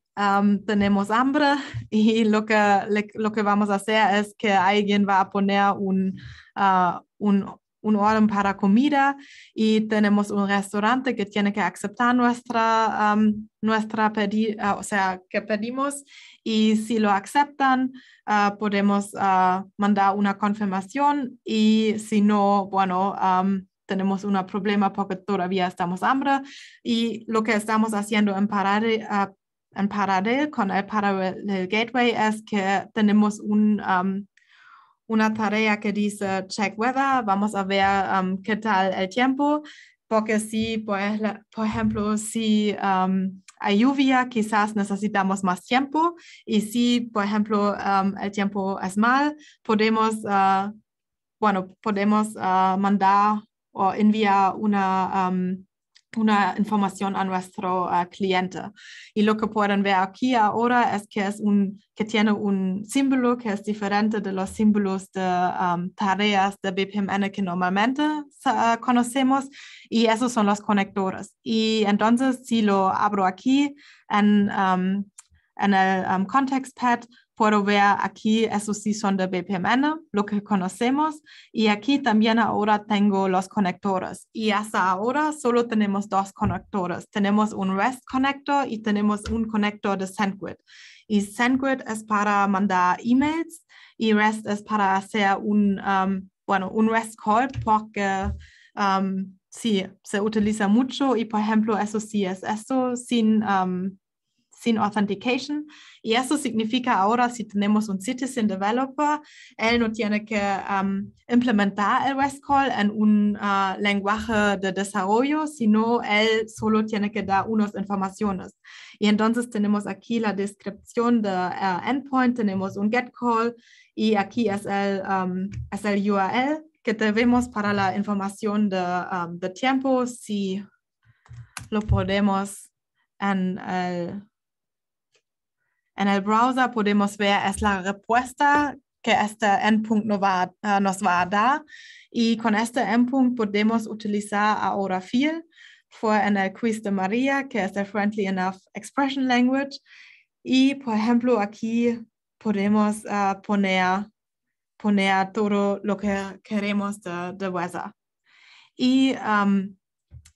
tenemos hambre y lo que, lo que vamos a hacer es que alguien va a poner un, ah, un, un orden para comida y tenemos un restaurante que tiene que aceptar nuestra, nuestra ah, o sea, que pedimos y si lo aceptan, ah, podemos mandar una confirmación y si no, bueno, tenemos un problema porque todavía estamos hambre y lo que estamos haciendo en parar en paralelo con el Parallel Gateway es que tenemos un, um, una tarea que dice check weather, vamos a ver um, qué tal el tiempo, porque si, por, ejemplo, si um, hay lluvia, quizás necesitamos más tiempo y si, por ejemplo, el tiempo es mal, podemos, uh, bueno, podemos uh, mandar o enviar una una información a nuestro eh, cliente. Y lo que pueden ver aquí ahora es que, un, que tiene un símbolo que es diferente de los símbolos de um, tareas de BPMN que normalmente eh, conocemos y esos son los conectores. Y entonces si lo abro aquí en, um, el um, context pad, Puedo ver aquí, eso sí, son de BPMN, lo que conocemos. Y aquí también ahora tengo los conectores. Y hasta ahora solo tenemos dos conectores. Tenemos un REST connector y tenemos un conector de SendGrid. Y SendGrid es para mandar emails y REST es para hacer un, um, bueno, un REST call porque um, sí, se utiliza mucho y por ejemplo, eso sí es eso sin... Um, sin authentication. Y eso significa ahora si tenemos un citizen developer, él no tiene que um, implementar el REST call en un uh, lenguaje de desarrollo, sino él solo tiene que dar unas informaciones. Y entonces tenemos aquí la descripción de uh, endpoint, tenemos un get call y aquí es el, um, es el URL que tenemos para la información de, um, de tiempo, si lo podemos en el en el browser podemos ver es la respuesta que este endpoint nos va a dar y con este endpoint øh, podemos utilizar ahora Feel Fue en el øh, quiz de María, que es el Friendly Enough Expression Language. E y por ejemplo, aquí podemos poner, todo lo que queremos de, de weather. Y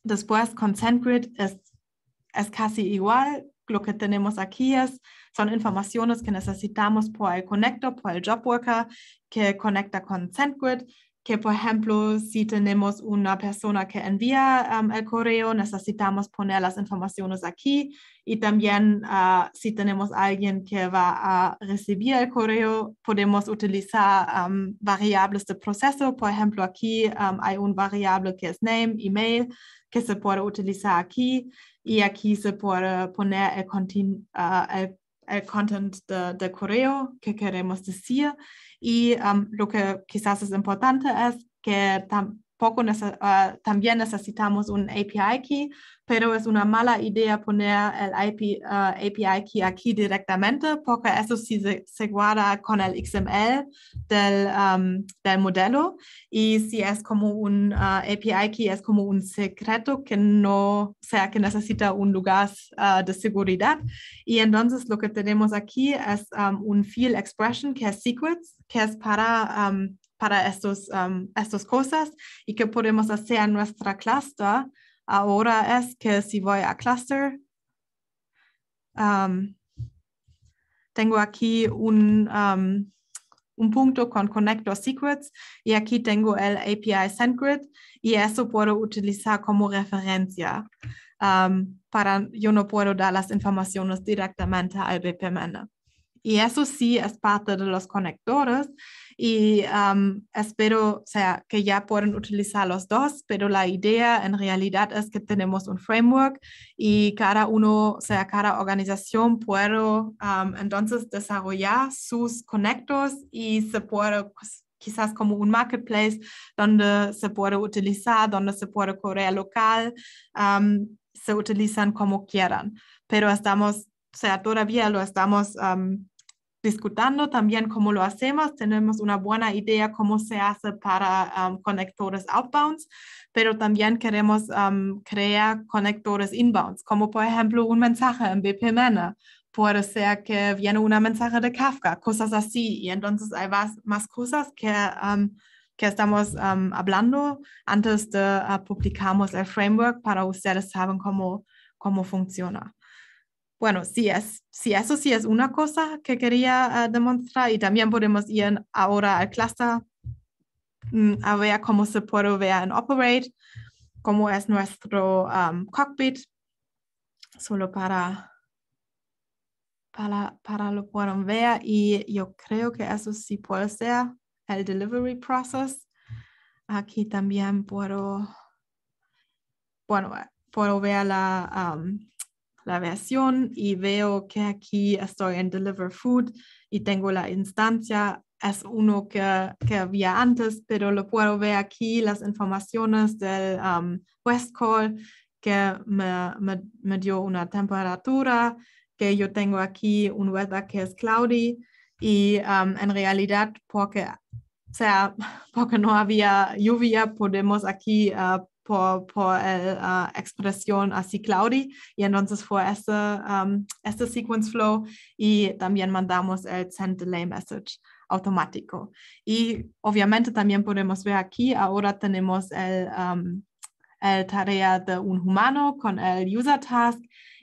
después con SendGrid es casi igual. Lo que tenemos aquí es son informaciones que necesitamos por el conector por el job worker que conecta con SendGrid que por ejemplo si tenemos una persona que envía um, el correo, necesitamos poner las informaciones aquí y también uh, si tenemos alguien que va a recibir el correo, podemos utilizar um, variables de proceso. Por ejemplo, aquí um, hay un variable que es name, email, que se puede utilizar aquí y aquí se puede poner el, uh, el el content de, correo que queremos decir y um, lo que quizás es importante es que tampoco ah, también necesitamos un API key pero es una mala idea poner el API uh, key aquí directamente porque eso sí se, guarda con el XML del, um, del, modelo y si es como un uh, API key es como un secreto que no, o sea, que necesita un lugar uh, de seguridad y entonces lo que tenemos aquí es um, un field expression que es secrets que es para um, para estos, estas cosas y que podemos hacer en nuestra cluster Ahora es que si voy a cluster, um, tengo aquí um, un, punto con Connector Secrets y aquí tengo el API SendGrid y eso puedo utilizar como referencia. Um, para, yo no puedo dar las informaciones directamente al BPMN. Y eso sí es parte de los conectores y espero o sea, que ya puedan utilizar los dos, pero la idea en realidad es que tenemos un framework y cada uno, o sea, cada organización puede entonces desarrollar sus conectos y se puede pues, quizás como un marketplace donde se puede utilizar, donde se puede correr local, se utilizan como quieran, pero estamos, o sea, todavía lo estamos discutiendo también cómo lo hacemos. Tenemos una buena idea cómo se hace para um, conectores outbounds, pero también queremos um, crear conectores inbounds, como por ejemplo un mensaje en BPMN, Puede ser que viene una mensaje de Kafka, cosas así. Y entonces hay más, cosas que, um, estamos hablando antes de publicar uh, publicamos el framework para ustedes saben cómo funciona bueno, si es, eso sí es una cosa que quería eh, demostrar y también podemos ir ahora al cluster mm, a ver cómo se puede ver en Operate, cómo es nuestro um, cockpit, solo para, para, para lo puedan ver y yo creo que eso sí puede ser el delivery process. Aquí también puedo, bueno, eh, puedo ver la... Um, la versión y veo que aquí estoy en Deliver Food y tengo la instancia. Es uno que, que había antes, pero lo puedo ver aquí, las informaciones del um, West Call que me, me, dio una temperatura, que yo tengo aquí un weather que es cloudy y um, en realidad porque, sea, porque no había lluvia podemos aquí uh, por, la øh, øh, expresión así Claudi y entonces fue este, este øh, sequence flow y también mandamos el er send delay message automático. Y obviamente también podemos ver aquí, ahora tenemos el, um, el tarea de un humano con el user task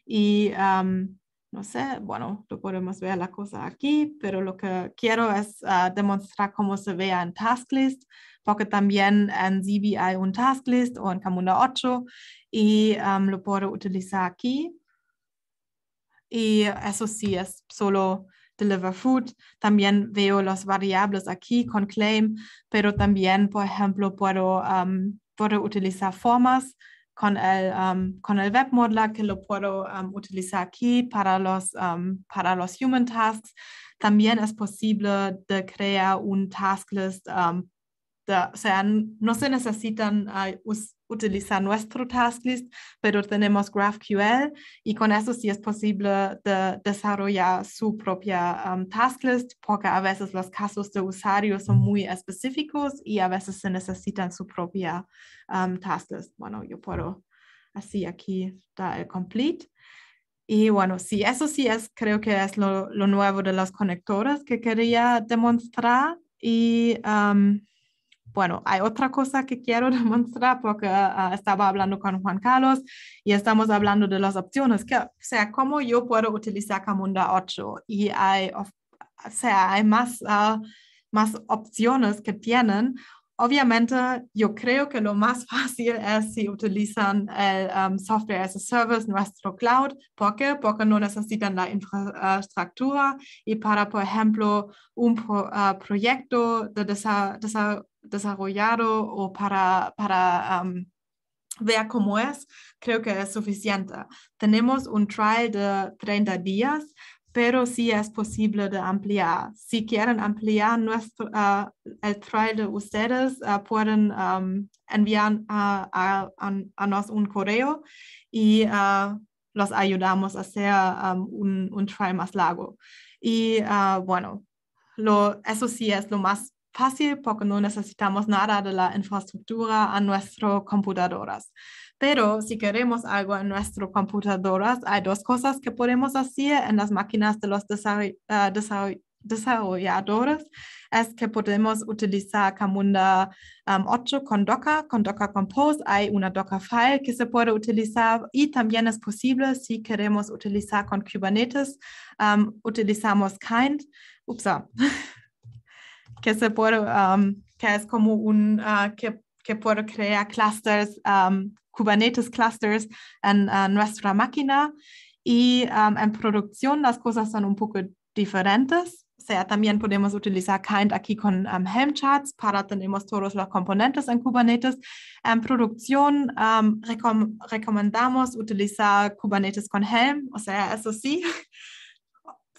y um, no sé, bueno, lo podemos ver la cosa aquí, pero lo que quiero es uh, demostrar cómo se vea en task list porque también en Zibi hay un task list o en Camunda 8 y um, lo puedo utilizar aquí. Y eso sí es solo deliver food. También veo las variables aquí con claim, pero también, por ejemplo, puedo, um, utilizar formas con el, um, con el web modeler que lo puedo utilizar aquí para los, para los human tasks. También es posible de crear un task list Da, o sea, no se necesitan utilizar nuestro task list, pero tenemos GraphQL y con eso sí es posible de desarrollar su propia task list, porque a veces los casos de usuario son muy específicos y a veces se necesitan su propia task list. Bueno, yo puedo así aquí está el complete. Y bueno, sí, eso sí es, creo que es lo, nuevo de los conectores que quería demostrar. Y bueno, hay otra cosa que quiero demostrar porque ah, estaba hablando con Juan Carlos y estamos hablando de las opciones, que, o sea, cómo yo puedo utilizar Camunda 8 y hay, sea, hay más, ah, más opciones que tienen. Obviamente, yo creo que lo más fácil es si utilizan el um, software as a service, nuestro cloud. ¿Por Porque no necesitan la infraestructura y para, por ejemplo, un ah, proyecto de desarrollo desarrollado o para, para ver cómo es, creo que es suficiente. Tenemos un trial de 30 días, pero sí es posible de ampliar. Si quieren ampliar nuestro, ah, el trial de ustedes, ah, pueden enviar a, un correo y ah, los ayudamos a hacer un, un, trial más largo. Y bueno, lo, eso sí es lo más fácil porque no necesitamos nada de la infraestructura a nuestras computadoras. Pero si queremos algo en nuestras computadoras, hay dos cosas que podemos hacer en las máquinas de los eh, desarrolladores. Es que podemos utilizar Camunda 8 um, con Docker, con Docker Compose. Hay una Docker File que se puede utilizar y también es posible si queremos utilizar con Kubernetes. Um, utilizamos Kind. Upsa. Ah. que, se puede, um, que es como un, uh, que, que crear clusters, um, Kubernetes clusters en uh, nuestra máquina y um, en producción las cosas son un poco diferentes. O sea, también podemos utilizar Kind aquí con Helm Charts para tener todos los componentes en Kubernetes. En producción recomendamos utilizar Kubernetes con Helm, o sea, eso sí.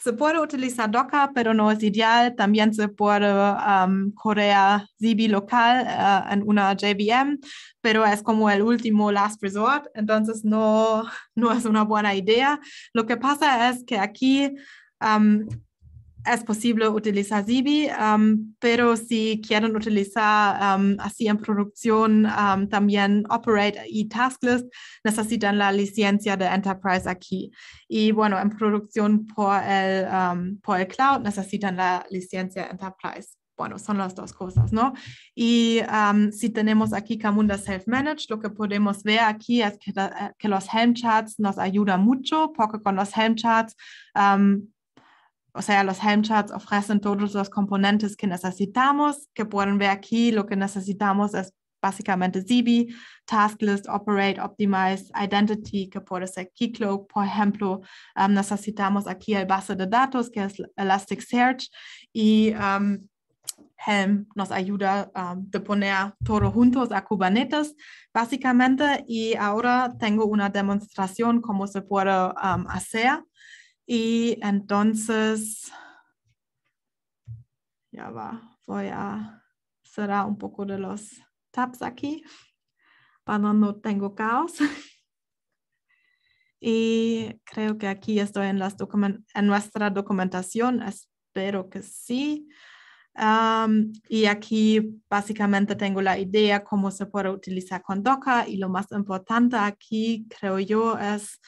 Se puede utilizar Docker, pero no es ideal. También se puede um, correr local uh, en una JVM, pero es como el último last resort. Entonces no, no es una buena idea. Lo que pasa es que aquí um, es posible utilizar Zibi, pero si quieren utilizar así en producción también Operate y Tasklist, necesitan la licencia de Enterprise aquí. Y bueno, en producción por el, cloud necesitan la licencia Enterprise. Bueno, son las dos cosas, ¿no? Y si tenemos aquí Camunda Self-Managed, lo que podemos ver aquí es que, eh, los Helm Charts nos ayudan mucho, porque con los Helm Charts o sea, los Charts ofrecen todos los componentes que necesitamos, que pueden ver aquí, lo que necesitamos es básicamente task List, Operate, Optimize, Identity, que puede ser Keycloak, por ejemplo. Um, necesitamos aquí el base de datos, que es Elasticsearch, y um, Helm nos ayuda a um, poner todo juntos a Kubernetes, básicamente. Y ahora tengo una demostración cómo se puede hacer. Y entonces, ya va, voy a cerrar un poco de los tabs aquí para no tengo caos. y creo que aquí estoy en, nuestra documentación, espero que sí. y aquí básicamente tengo la idea cómo se puede utilizar con Docker y lo más importante aquí creo yo es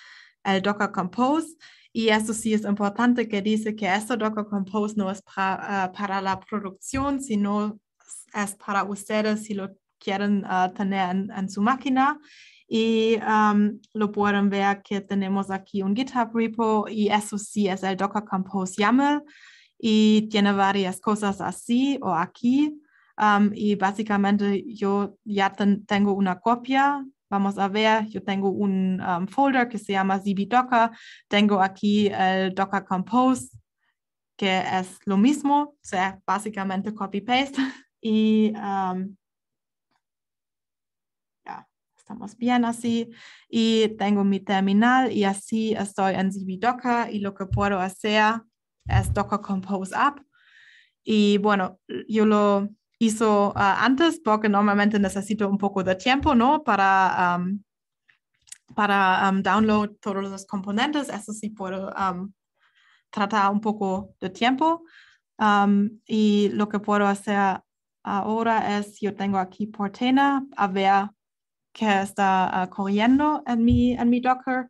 el Docker Compose y eso sí es importante que dice que Docker Compose no es ah, para, la producción, sino es para ustedes si lo quieren ah, tener en, su máquina. Y lo pueden ver que tenemos aquí un GitHub repo y eso sí es el Docker Compose YAML y tiene varias cosas así o aquí. y básicamente yo ya tengo una copia vamos a ver, yo tengo un um, folder que se llama Zb Docker, tengo aquí el Docker Compose, que es lo mismo, o sea, básicamente copy-paste. Y um, estamos bien así. Y tengo mi terminal y así estoy en Zb Docker y lo que puedo hacer es Docker Compose up Y bueno, yo lo hizo ah, antes, porque normalmente necesito un poco de tiempo, ¿no? Para, para download todos los componentes, eso sí puedo tratar un poco de tiempo. y lo que puedo hacer ahora es, yo tengo aquí Portena, a ver qué está ah, corriendo en mi, en mi Docker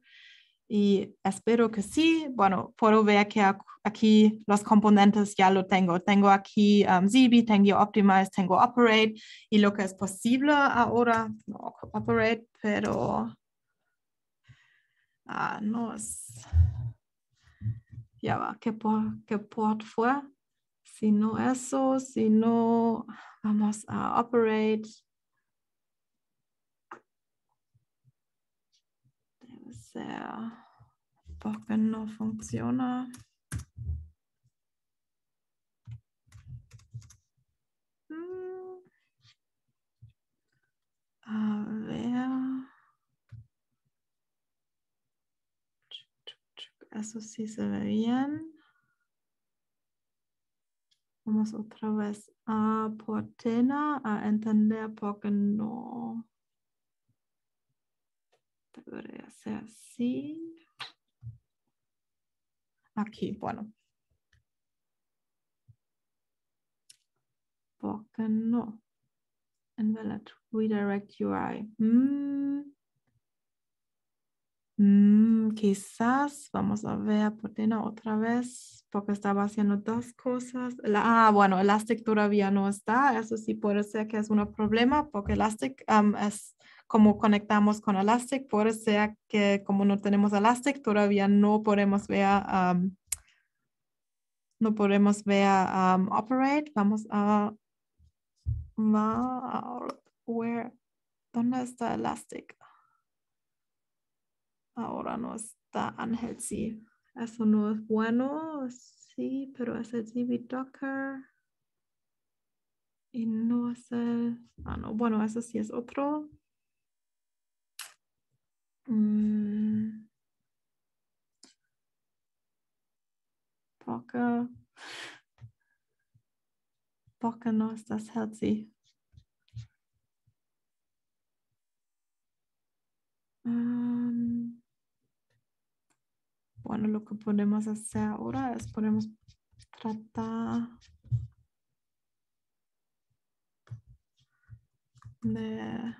y espero que sí. Bueno, puedo ver que aquí los componentes ya lo tengo. Tengo aquí um, Zibi, tengo Optimize, tengo Operate y lo que es posible ahora, Operate, pero ah, no es, ya va, qué port fue? Si no eso, si no, vamos a Operate. Debe ser, porque no funciona. A ver. Eso sí se ve bien. Vamos otra vez a Portena a entender por qué no. Debería ser así. Aquí, bueno. ¿Por qué no? En redirect UI. Mm. Mm, quizás vamos a ver otra vez porque estaba haciendo dos cosas. ah, bueno, Elastic todavía no está. Eso sí puede ser que es un problema porque Elastic um, es como conectamos con Elastic. Puede ser que como no tenemos Elastic todavía no podemos ver, um, no podemos ver a um, Operate. Vamos a where, ¿dónde está Elastic? Ahora no está Ángel, sí. Eso no es bueno, sí, pero es el TV Docker. Y no es el, ah, no, bueno, eso sí es otro. Poca. Mm. Poca no está healthy. bueno, lo que podemos hacer ahora es podemos tratar de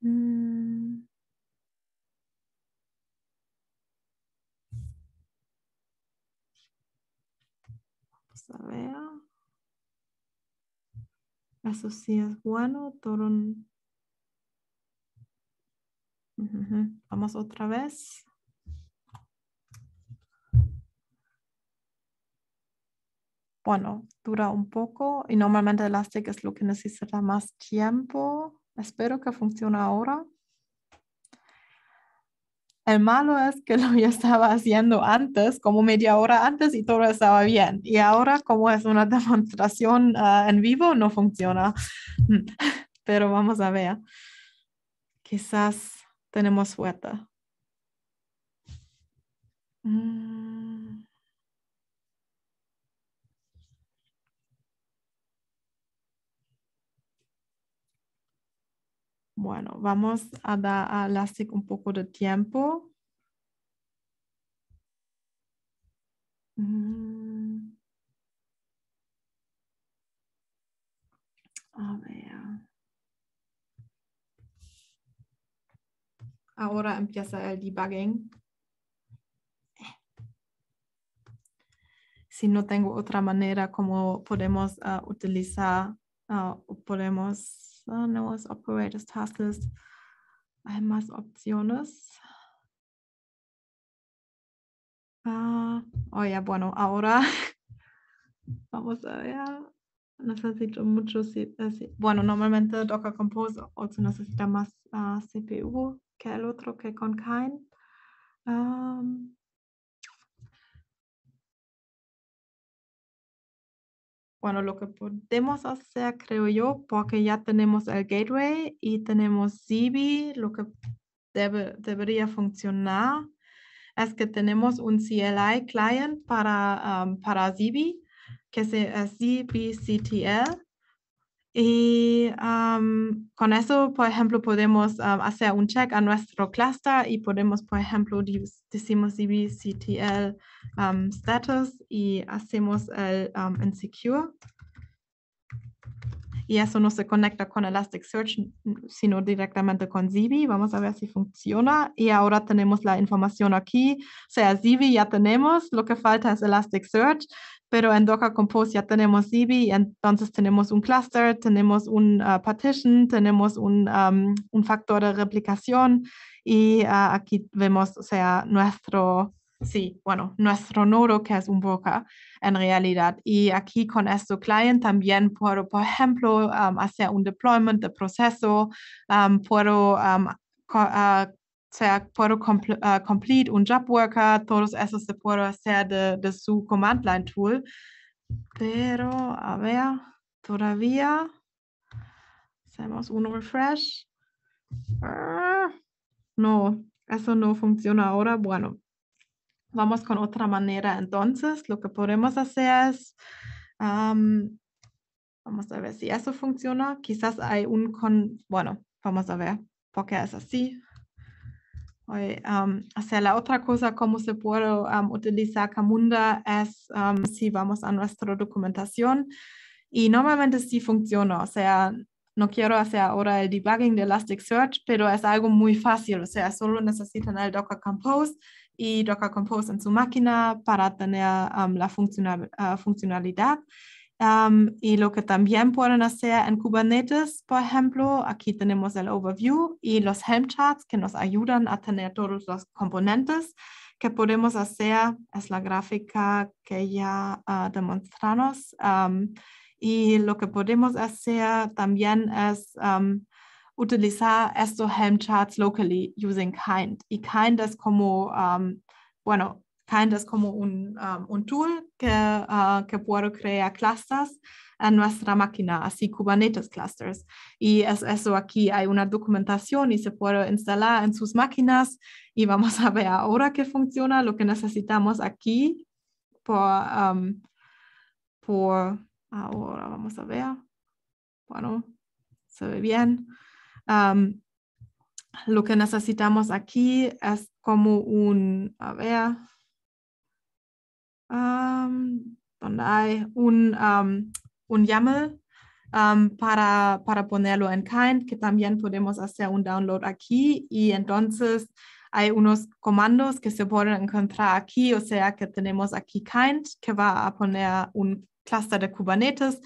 mm, vamos a ver eso es bueno todo Vamos otra vez. Bueno, dura un poco y normalmente elástico es lo que necesita más tiempo. Espero que funcione ahora. El malo es que lo ya estaba haciendo antes, como media hora antes y todo estaba bien. Y ahora como es una demostración ah, en vivo, no funciona. Pero vamos a ver. Quizás tenemos suerte. Mm. Bueno, vamos a dar a Lastic un poco de tiempo. Mm. ahora empieza el debugging. Si no tengo otra manera como podemos uh, utilizar, uh, podemos, uh, operators task Hay más opciones. Oye, ah, oh bueno, ahora vamos a ver. Necesito mucho. Bueno, normalmente Docker Compose o necesita más CPU que el otro, que con kain. bueno, lo que podemos hacer, creo yo, porque ya tenemos el gateway y tenemos Zibi, lo que debería funcionar es que tenemos un CLI client para, para Zibi, que es CTL y con eso, por ejemplo, podemos hacer un check a nuestro cluster y podemos, por ejemplo, decimos dbctl status y hacemos el insecure. Y eso no se conecta con Elasticsearch, sino directamente con Zibi. Vamos a ver si funciona. Y ahora tenemos la información aquí. O sea, Zibi ya tenemos. Lo que falta es Elasticsearch pero en Docker Compose ya tenemos y entonces tenemos un cluster, tenemos un ah, partition, tenemos un, factor de replicación y ah, aquí vemos, o sea, nuestro, sí, bueno, nuestro nodo que es un broker en realidad. Y aquí con esto client también puedo, por ejemplo, hacer un deployment de proceso, puedo... Ah, ser ah, Complete un Job Worker, todos esos se puedo hacer de, su command line tool. Pero, a ver, todavía hacemos un refresh. Ah, no, eso no funciona ahora. Bueno, vamos con otra manera. Entonces, lo que podemos hacer es, vamos a ver si eso funciona. Quizás hay un con, bueno, vamos a ver, porque es así. Hoy, sea, la otra cosa, cómo se puede utilizar Camunda es si vamos a nuestra documentación y normalmente sí funciona, o sea, no quiero hacer ahora el debugging de Elasticsearch, pero es algo muy fácil, o sea, solo necesitan el Docker Compose y Docker Compose en su máquina para tener la ah, funcionalidad y lo que también pueden hacer en Kubernetes, por ejemplo, aquí tenemos el overview y los Helm charts que nos ayudan a tener todos los componentes que podemos hacer. Es la gráfica que ya ah, demostramos. y lo que podemos hacer también es utilizar estos Helm charts locally using Kind. Y Kind es como, bueno, es como um, un, tool que, uh, puedo crear clusters en nuestra máquina, así Kubernetes clusters. Y es eso aquí, hay una documentación y se puede instalar en sus máquinas y vamos a ver ahora qué funciona lo que necesitamos aquí por, um, por ahora vamos a ver. Bueno, se ve bien. Um, lo que necesitamos aquí es como un, a ver, donde hay un, YAML para, ponerlo en Kind, que también podemos hacer un download aquí y entonces hay unos comandos que se pueden encontrar aquí, o sea que tenemos aquí Kind, que va a poner un cluster de Kubernetes.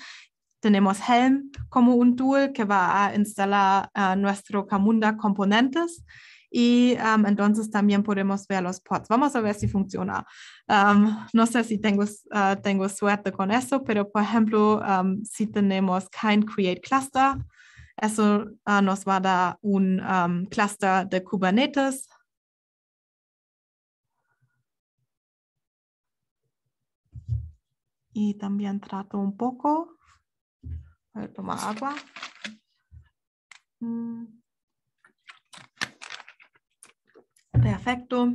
Tenemos Helm como un tool que va a instalar ah, nuestro Camunda componentes y entonces también podemos ver los pods. Vamos a ver si funciona. no sé si ah, tengo, suerte con eso, pero por ejemplo, si tenemos Kind create cluster, eso ah, nos va a dar un cluster de Kubernetes. Y también trato un poco. A tomar agua. Mm. Perfecto.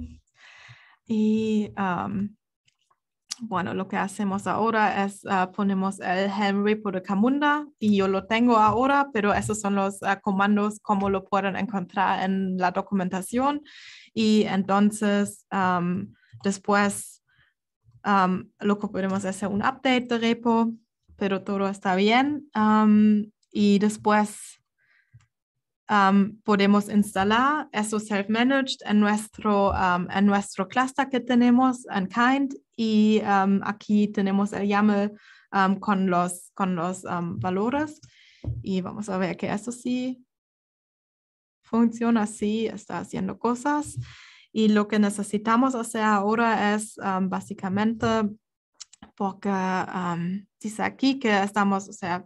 Y bueno, lo que hacemos ahora es ah, ponemos el Helm Repo de Camunda y yo lo tengo ahora, pero esos son los ah, comandos como lo pueden encontrar en la documentación. Y entonces después lo que podemos hacer un update de repo, pero todo está bien. y después podemos instalar eso self-managed en nuestro, en nuestro cluster que tenemos en Kind y aquí tenemos el YAML con los, con los valores y vamos a ver que eso sí funciona, sí está haciendo cosas y lo que necesitamos hacer ahora es básicamente porque dice aquí que estamos, o sea,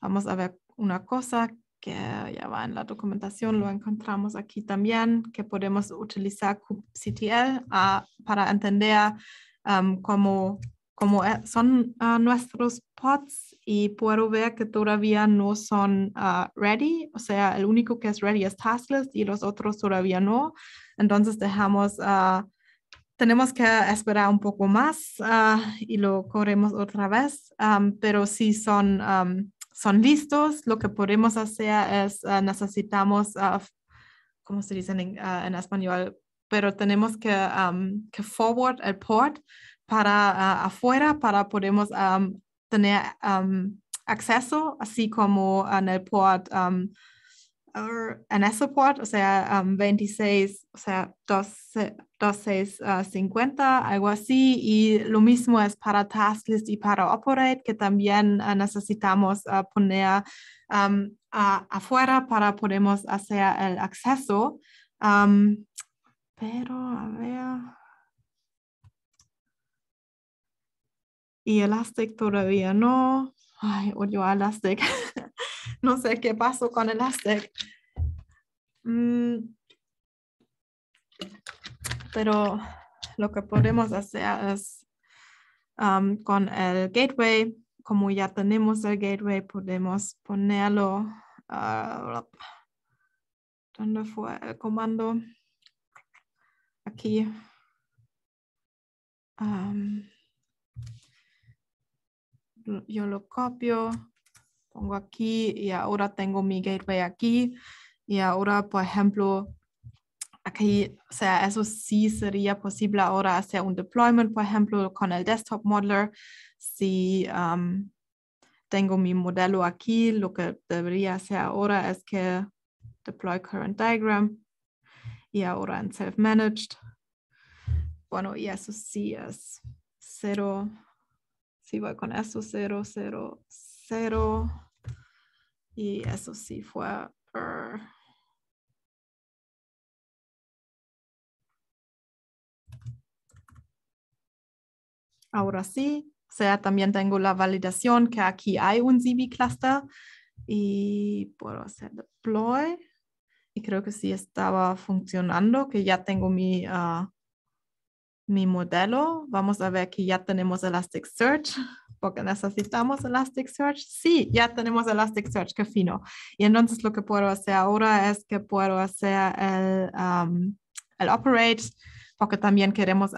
vamos a ver una cosa que ya va en la documentación, lo encontramos aquí también, que podemos utilizar kubectl ah, para entender cómo, cómo, eh, son ah, nuestros pods y puedo ver que todavía no son ah, ready, o sea, el único que es ready es Tasklist y los otros todavía no. Entonces dejamos tenemos que esperar un poco más y lo corremos otra vez, pero sí son, son listos, lo que podemos hacer es ah, necesitamos, ah, ¿cómo se dice ah, en, español? Pero tenemos que, forward el port para afuera para poder tener acceso, así como en el port, er, en ese port, o sea, 26, o sea, 12, 12.50, ah, algo así. Y lo mismo es para Tasklist y para Operate, que también ah, necesitamos ah, poner afuera para poder hacer el acceso. pero, a ver. Y Elastic todavía no. Ay, odio a Elastic. no sé qué pasó con Elastic. Mm pero lo que podemos hacer es um, con el gateway, como ya tenemos el gateway, podemos ponerlo. Uh, ¿Dónde fue el comando? Aquí. Um, yo lo copio, pongo aquí y ahora tengo mi gateway aquí. Y ahora, por ejemplo, aquí, o sea, eso sí sería posible ahora hacer un deployment, por ejemplo, con el desktop modeler. Si tengo mi modelo aquí, lo que debería hacer ahora es que deploy current diagram y ahora en self-managed. Bueno, y eso sí es cero. Si voy con eso, cero, cero, cero. Y eso sí fue... Er, ahora sí. O sea, también tengo la validación que aquí hay un ZB cluster y puedo hacer deploy. Y creo que sí estaba funcionando, que ya tengo mi, ah, mi modelo. Vamos a ver que ya tenemos Elasticsearch, porque necesitamos Elasticsearch. Sí, ya tenemos Elasticsearch, qué fino. Y entonces lo que puedo hacer ahora es que puedo hacer el, el operate, porque también queremos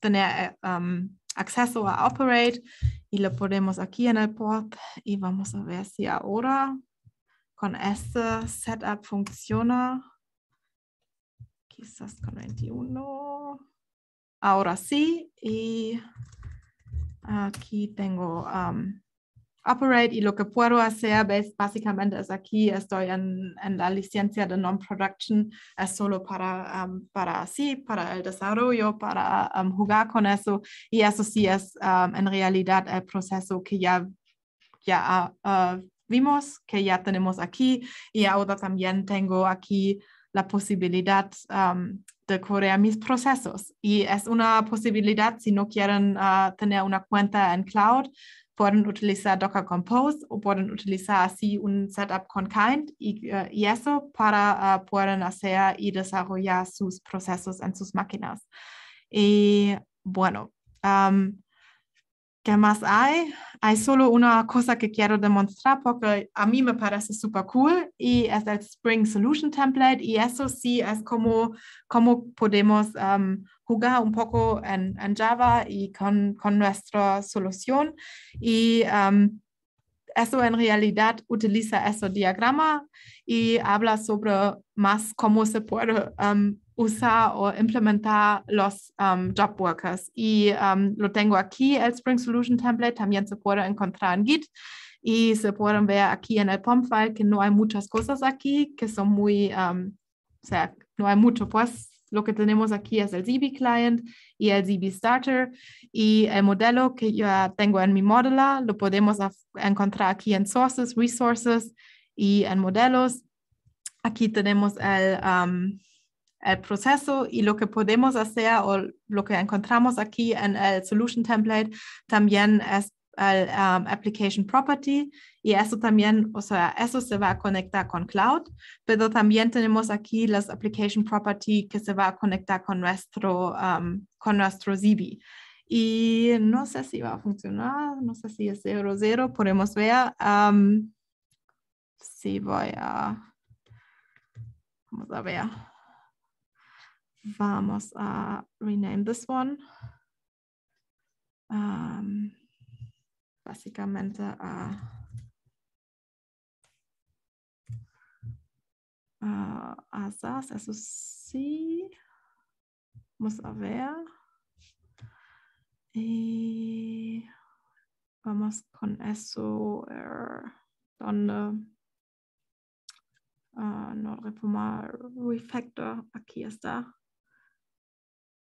tener um, acceso a operate y lo ponemos aquí en el port y vamos a ver si ahora con este setup funciona. Quizás con 21. Ahora sí y aquí tengo um, Operate y lo que puedo hacer básicamente es aquí, estoy en, la licencia de non-production, es solo para, um, para así, para el desarrollo, para um, jugar con eso y eso sí es um, en realidad el proceso que ya, ya uh, vimos, que ya tenemos aquí y ahora también tengo aquí la posibilidad de correr mis procesos y es una posibilidad si no quieren uh, tener una cuenta en cloud pueden utilizar Docker Compose äh, o pueden utilizar así un setup con Kind y, eso para poder äh, hacer y desarrollar sus procesos en sus máquinas. Y bueno, ¿Qué más hay? Hay solo una cosa que quiero demostrar porque a mí me parece súper cool y es el Spring Solution Template y eso sí es como, como podemos um, jugar un poco en, Java y con, nuestra solución. Y um, eso en realidad utiliza ese diagrama y habla sobre más cómo se puede um, usar o implementar los um, job workers. Y um, lo tengo aquí, el Spring Solution Template, también se puede encontrar en Git. Y se pueden ver aquí en el POM file que no hay muchas cosas aquí, que son muy, o sea, no hay mucho, pues lo que tenemos aquí es el ZB Client y el ZB Starter y el modelo que yo tengo en mi modela lo podemos encontrar aquí en Sources, Resources y en Modelos. Aquí tenemos um, el, proceso y lo que podemos hacer o lo que encontramos aquí en el Solution Template también es el um, Application Property y eso también, o sea, eso se va a conectar con cloud, pero también tenemos aquí las application property que se va a conectar con nuestro, um, con nuestro Zibi. Y no sé si va a funcionar, no sé si es 00 0, podemos ver. Um, si voy a... Vamos a ver. Vamos a rename this one. Um, básicamente a... Ah, asas, eso sí. Vamos a ver. Y vamos con eso. Er, donde ah, no reformar refactor. Aquí está.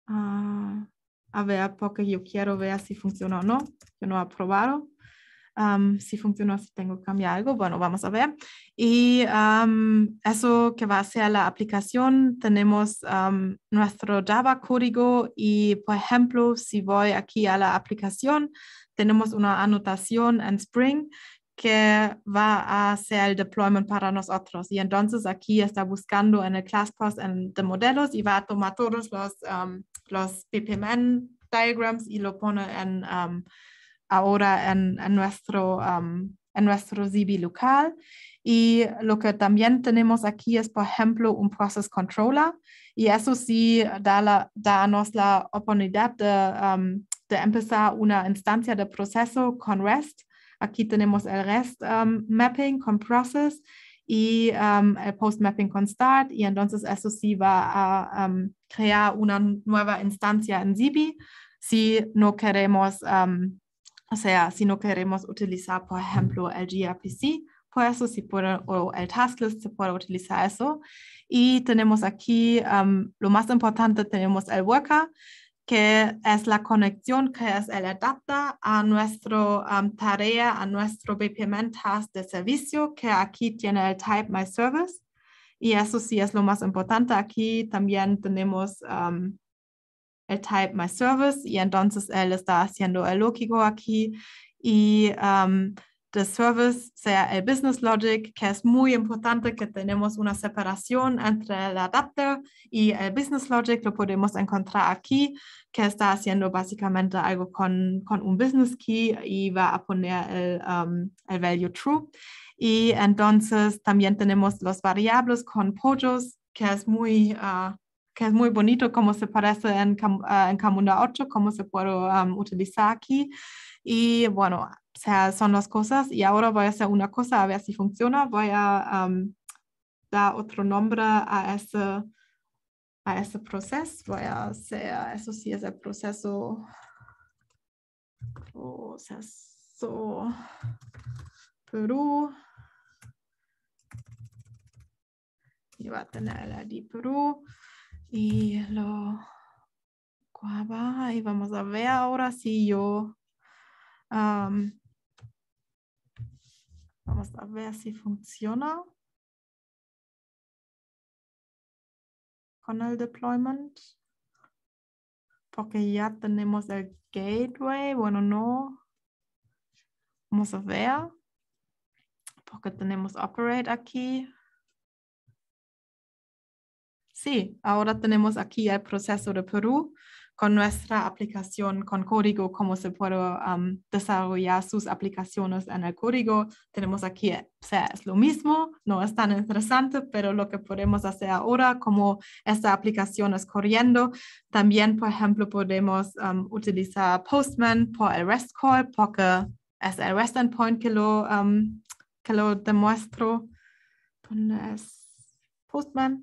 Ah, a ver, porque yo quiero ver si funciona o no. Yo no he probado si funciona, si tengo que cambiar algo, bueno, vamos a ver. Y eso que va a ser la aplicación, tenemos nuestro Java código y, por ejemplo, si voy aquí a la aplicación, tenemos una anotación en Spring que va a hacer el deployment para nosotros. Y entonces aquí está buscando en el en, de modelos y va a tomar todos los, los BPMN diagrams y lo pone en, ahora en, nuestro, en nuestro Zibi local. Y lo que también tenemos aquí es, por ejemplo, un Process Controller. Y eso sí da, la, nos la oportunidad de, de, empezar una instancia de proceso con REST. Aquí tenemos el REST Mapping con Process y el Post Mapping con Start. Y entonces eso sí va a crear una nueva instancia en Zibi si no queremos o sea, si no queremos utilizar, por ejemplo, el gRPC, por eso si puede, o el tasklist se puede utilizar eso. Y tenemos aquí, um, lo más importante, tenemos el worker, que es la conexión, que es el adapta a nuestra um, tarea, a nuestro BPM task de servicio, que aquí tiene el type my service. Y eso sí es lo más importante. Aquí también tenemos um, el type my service y entonces él está haciendo el lógico aquí y um, service sea el äh, business logic, que es muy importante que tenemos una separación entre el adapter y el business logic, lo podemos encontrar aquí, que está haciendo básicamente algo con, con un business key y va a poner el, ähm, el value true. Y entonces también tenemos los variables con pollos que es muy... Ah, que es muy bonito cómo se parece en, Camunda 8, cómo se puede utilizar aquí. Y bueno, sea, son las cosas. Y ahora voy a hacer una cosa a ver si funciona. Voy a dar otro nombre a ese, a ese proceso. Voy a hacer, eso sí es el proceso. Proceso Perú. Y va a tener la de Perú. Y lo y vamos a ver ahora si yo... vamos a ver si funciona con el deployment. Porque ya tenemos el gateway. Bueno, no. Vamos a ver. Porque tenemos operate aquí. Sí, ahora tenemos aquí el proceso de Perú con nuestra aplicación con código, cómo se puede desarrollar sus aplicaciones en el código. Tenemos aquí, o sea, es lo mismo, no es tan interesante, pero lo que podemos hacer ahora, como esta aplicación es corriendo, también, por ejemplo, podemos utilizar Postman por el REST call, porque es el REST endpoint que lo, que lo demuestro. ¿Dónde es Postman?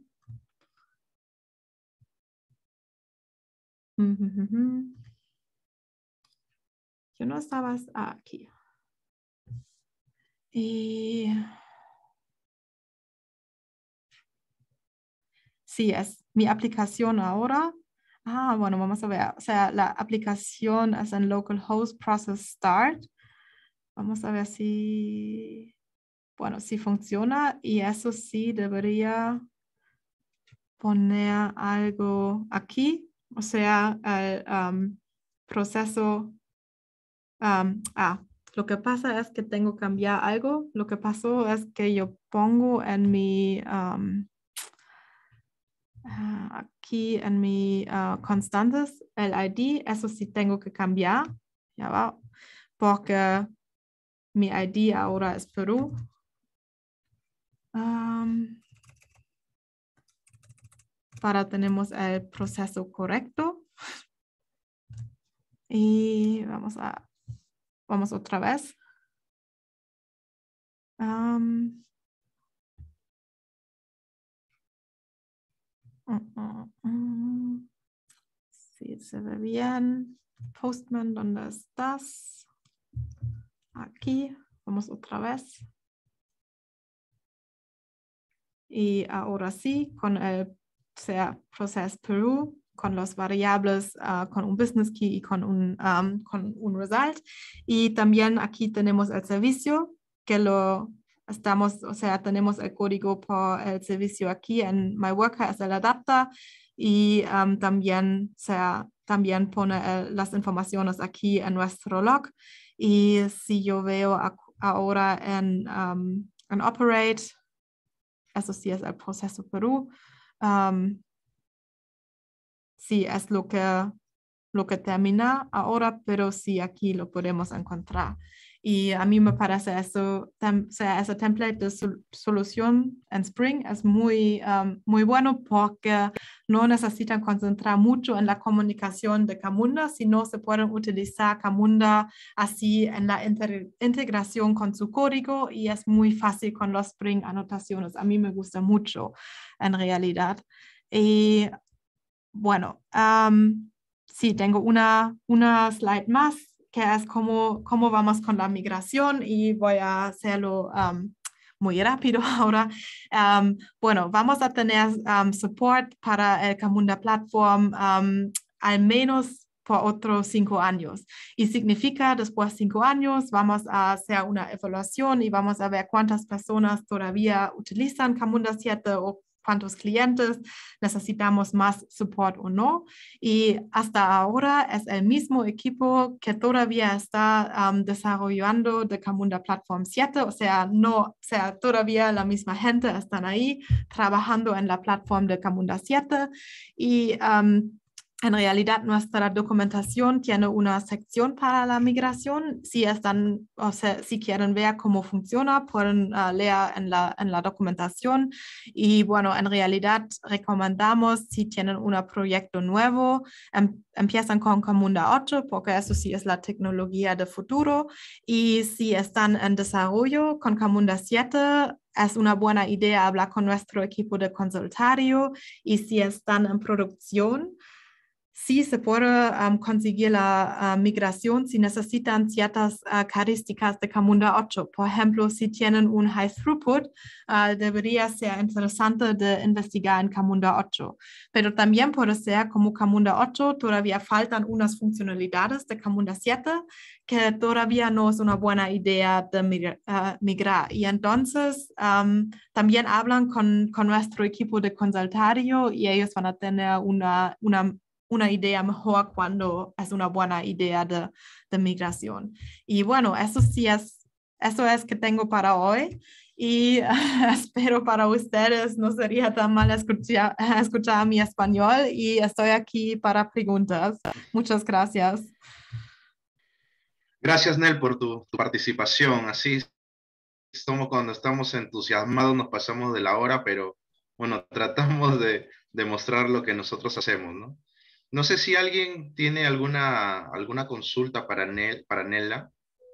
Yo no estabas aquí. Y... Eh, sí, es mi aplicación ahora. Ah, bueno, vamos a ver. O sea, la aplicación es en localhost process start. Vamos a ver si, bueno, si funciona y eso sí debería poner algo aquí o sea, el proceso, um, ah, lo que pasa es que tengo que cambiar algo, lo que pasó es que yo pongo en mi, ah, aquí en mi ah, constantes, el ID, eso sí tengo que cambiar, ya va, porque mi ID ahora es Perú para tenemos el proceso correcto. Y vamos a, vamos otra vez. Uh, uh, uh. se ve bien. Postman, ¿dónde estás? Aquí, vamos otra vez. Y ahora sí, con el sea Process Perú, con los variables, ah, con un business key y con un, con un result. Y también aquí tenemos el servicio que lo estamos, o sea, tenemos el código por el servicio aquí en My Worker es el adapter y también, también pone eh, las informaciones aquí en nuestro log. Y si yo veo ahora en, en Operate, eso sí es el proceso Perú, Um, sí, es lo que, lo que termina ahora, pero sí, aquí lo podemos encontrar. Y a mí me parece eso, ese template de solución en Spring es muy, um, muy bueno porque no necesitan concentrar mucho en la comunicación de Camunda, sino se pueden utilizar Camunda así en la integración con su código y es muy fácil con los Spring anotaciones. A mí me gusta mucho en realidad. Y bueno, um, sí, tengo una, una slide más que es cómo, cómo vamos con la migración y voy a hacerlo muy rápido ahora. bueno, vamos a tener support para el Camunda Platform al menos por otros cinco años. Y significa, después de cinco años, vamos a hacer una evaluación y vamos a ver cuántas personas todavía utilizan Camunda 7 o cuántos clientes, necesitamos más support o no. Y hasta ahora es el mismo equipo que todavía está desarrollando de Camunda Platform 7, o sea, no, sea, todavía la misma gente están ahí trabajando en la plataforma de Camunda 7 y en realidad nuestra documentación tiene una sección para la migración. Si están, si quieren ver cómo funciona, pueden ah, leer en la, documentación. Y bueno, en realidad recomendamos si tienen un proyecto nuevo, em, empiezan con Comunda 8 porque eso sí es la tecnología de futuro. Y si están en desarrollo con Comunda 7, es una buena idea hablar con nuestro equipo de consultorio y si están en producción, si se puede conseguir la ah, migración si necesitan ciertas ah, características de Camunda 8. Por ejemplo, si tienen un high throughput, ah, debería ser interesante de investigar en Camunda 8. Pero también puede ser como Camunda 8, todavía faltan unas funcionalidades de Camunda 7 que todavía no es una buena idea de migrar. Y entonces también hablan con, nuestro equipo de consultario y ellos van a tener una una idea mejor cuando es una buena idea de, migración. Y bueno, eso sí es, eso es que tengo para hoy y espero para ustedes no sería tan mal escuchar, mi español y estoy aquí para preguntas. Muchas gracias. Gracias, Nel, por tu, participación. Así somos cuando estamos entusiasmados, nos pasamos de la hora, pero bueno, tratamos de demostrar lo que nosotros hacemos, ¿no? No sé si alguien tiene alguna, alguna consulta para, Nel, para Nela,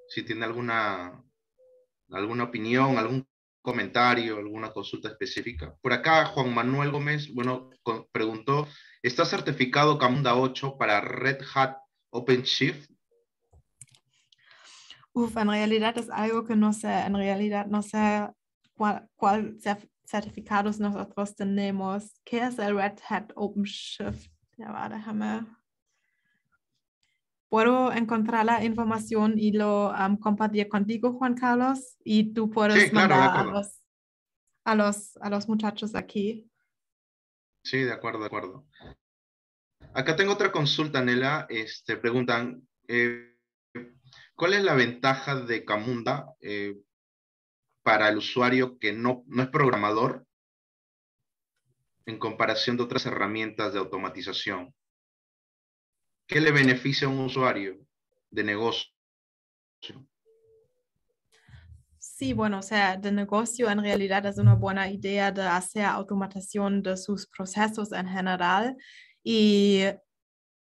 si tiene alguna, alguna opinión, algún comentario, alguna consulta específica. Por acá, Juan Manuel Gómez, bueno, preguntó, ¿está certificado Camunda 8 para Red Hat OpenShift? Uf, en realidad es algo que no sé, en realidad no sé cuál, cuál certificados nosotros tenemos. ¿Qué es el Red Hat OpenShift? Ya va, déjame. Puedo encontrar la información y lo compartir contigo, Juan Carlos, y tú puedes a los, a, los, muchachos aquí. Sí, de acuerdo, de acuerdo. Acá tengo otra consulta, Nela. Este, preguntan, eh, ¿cuál es la ventaja de Camunda eh, para el usuario que no, no es programador en comparación de otras herramientas de automatización. ¿Qué le beneficia a un usuario de negocio? Sí, bueno, o sea, de negocio en realidad es una buena idea de hacer automatización de sus procesos en general y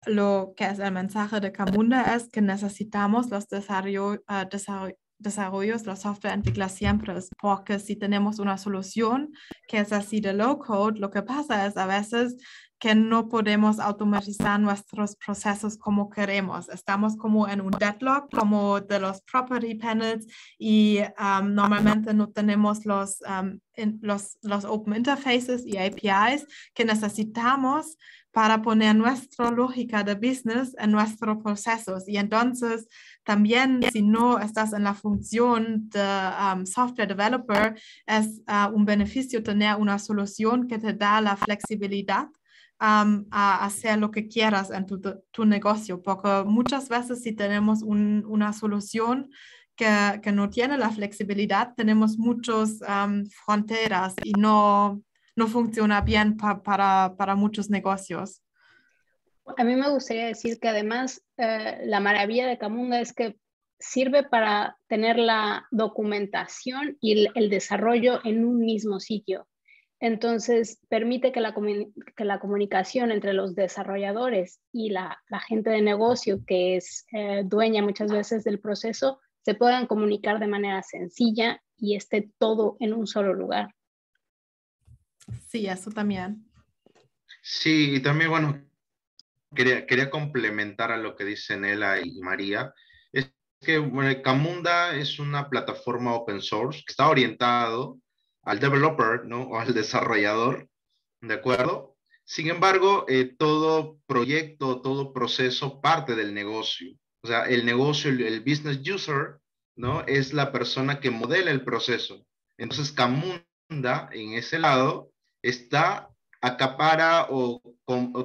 lo que es el mensaje de Camunda es que necesitamos los desarrollo, eh, desarrollos, software softwareentwicklers siempre es porque si tenemos una solución que es así de low code, lo que pasa es a veces que no podemos automatizar nuestros procesos como queremos. Estamos como en un deadlock, como de los property panels y um, normalmente no tenemos los, um, los, los open interfaces y APIs que necesitamos para poner nuestra lógica de business en nuestros procesos. Y entonces también si no estás en la función de software developer, es ah, un beneficio tener una solución que te da la flexibilidad a hacer lo que quieras en tu, negocio, porque muchas veces si tenemos una solución que, no tiene la flexibilidad, tenemos muchas fronteras y no, funciona bien para muchos negocios. A mí me gustaría decir que además eh, la maravilla de Camunga es que sirve para tener la documentación y el, desarrollo en un mismo sitio. Entonces, permite que la, que la comunicación entre los desarrolladores y la, la gente de negocio, que es eh, dueña muchas veces del proceso, se puedan comunicar de manera sencilla y esté todo en un solo lugar. Sí, eso también. Sí, también, bueno, quería, complementar a lo que dicen Ela y María. Es que Camunda es una plataforma open source que está orientado al developer, ¿no? O al desarrollador, ¿de acuerdo? Sin embargo, eh, todo proyecto, todo proceso parte del negocio. O sea, el negocio, el, el business user, ¿no? Es la persona que modela el proceso. Entonces, Camunda, en ese lado, está acapara o,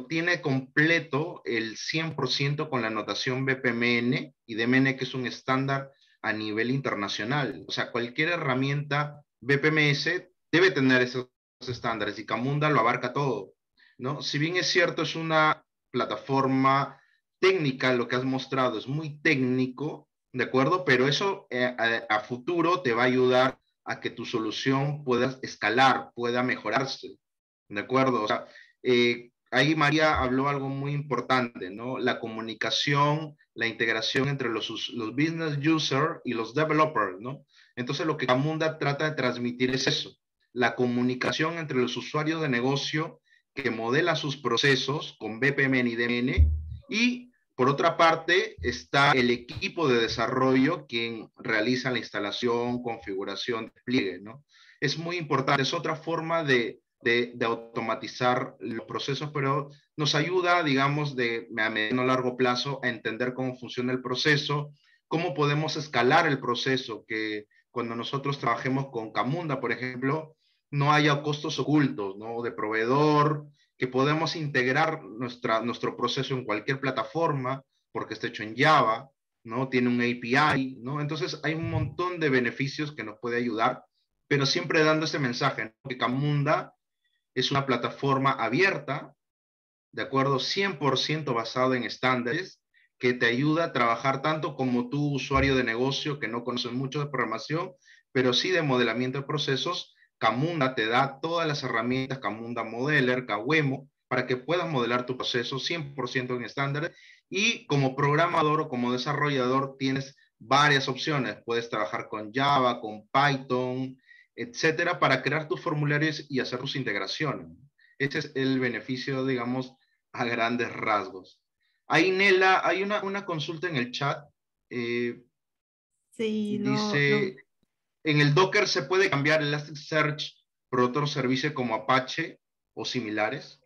tiene completo el 100% con la notación BPMN y DMN, que es un estándar a nivel internacional. O sea, cualquier herramienta BPMS debe tener esos estándares y Camunda lo abarca todo. ¿no? Si bien es cierto, es una plataforma técnica, lo que has mostrado es muy técnico, ¿de acuerdo? Pero eso eh, a futuro te va a ayudar a que tu solución pueda escalar, pueda mejorarse. ¿de acuerdo? Eh, ahí María habló algo muy importante, ¿no? La comunicación, la integración entre los, los business users y los developers, ¿no? Entonces, lo que Camunda trata de transmitir es eso, la comunicación entre los usuarios de negocio que modela sus procesos con BPM y DMN y por otra parte, está el equipo de desarrollo quien realiza la instalación, configuración, despliegue, ¿no? Es muy importante, es otra forma de, de, automatizar los procesos, pero nos ayuda, digamos, de, a mediano largo plazo a entender cómo funciona el proceso, cómo podemos escalar el proceso, que cuando nosotros trabajemos con Camunda, por ejemplo, no haya costos ocultos, ¿no? De proveedor, que podemos integrar nuestra, nuestro proceso en cualquier plataforma, porque está hecho en Java, ¿no? Tiene un API, ¿no? Entonces hay un montón de beneficios que nos puede ayudar, pero siempre dando ese mensaje, ¿no? que Camunda es una plataforma abierta, de acuerdo, 100% basada en estándares, que te ayuda a trabajar tanto como tu usuario de negocio, que no conoce mucho de programación, pero sí de modelamiento de procesos. Camunda te da todas las herramientas, Camunda Modeler, Kawemo, para que puedas modelar tu proceso 100% en estándares. Y como programador o como desarrollador tienes varias opciones. Puedes trabajar con Java, con Python, etcétera, para crear tus formularios y hacer tus integraciones. Ese es el beneficio, digamos, a grandes rasgos. Ahí, Nela, hay una, consulta en el chat. Eh, sí, no, dice, en el Docker se puede cambiar el Elasticsearch por otro servicio como Apache o similares.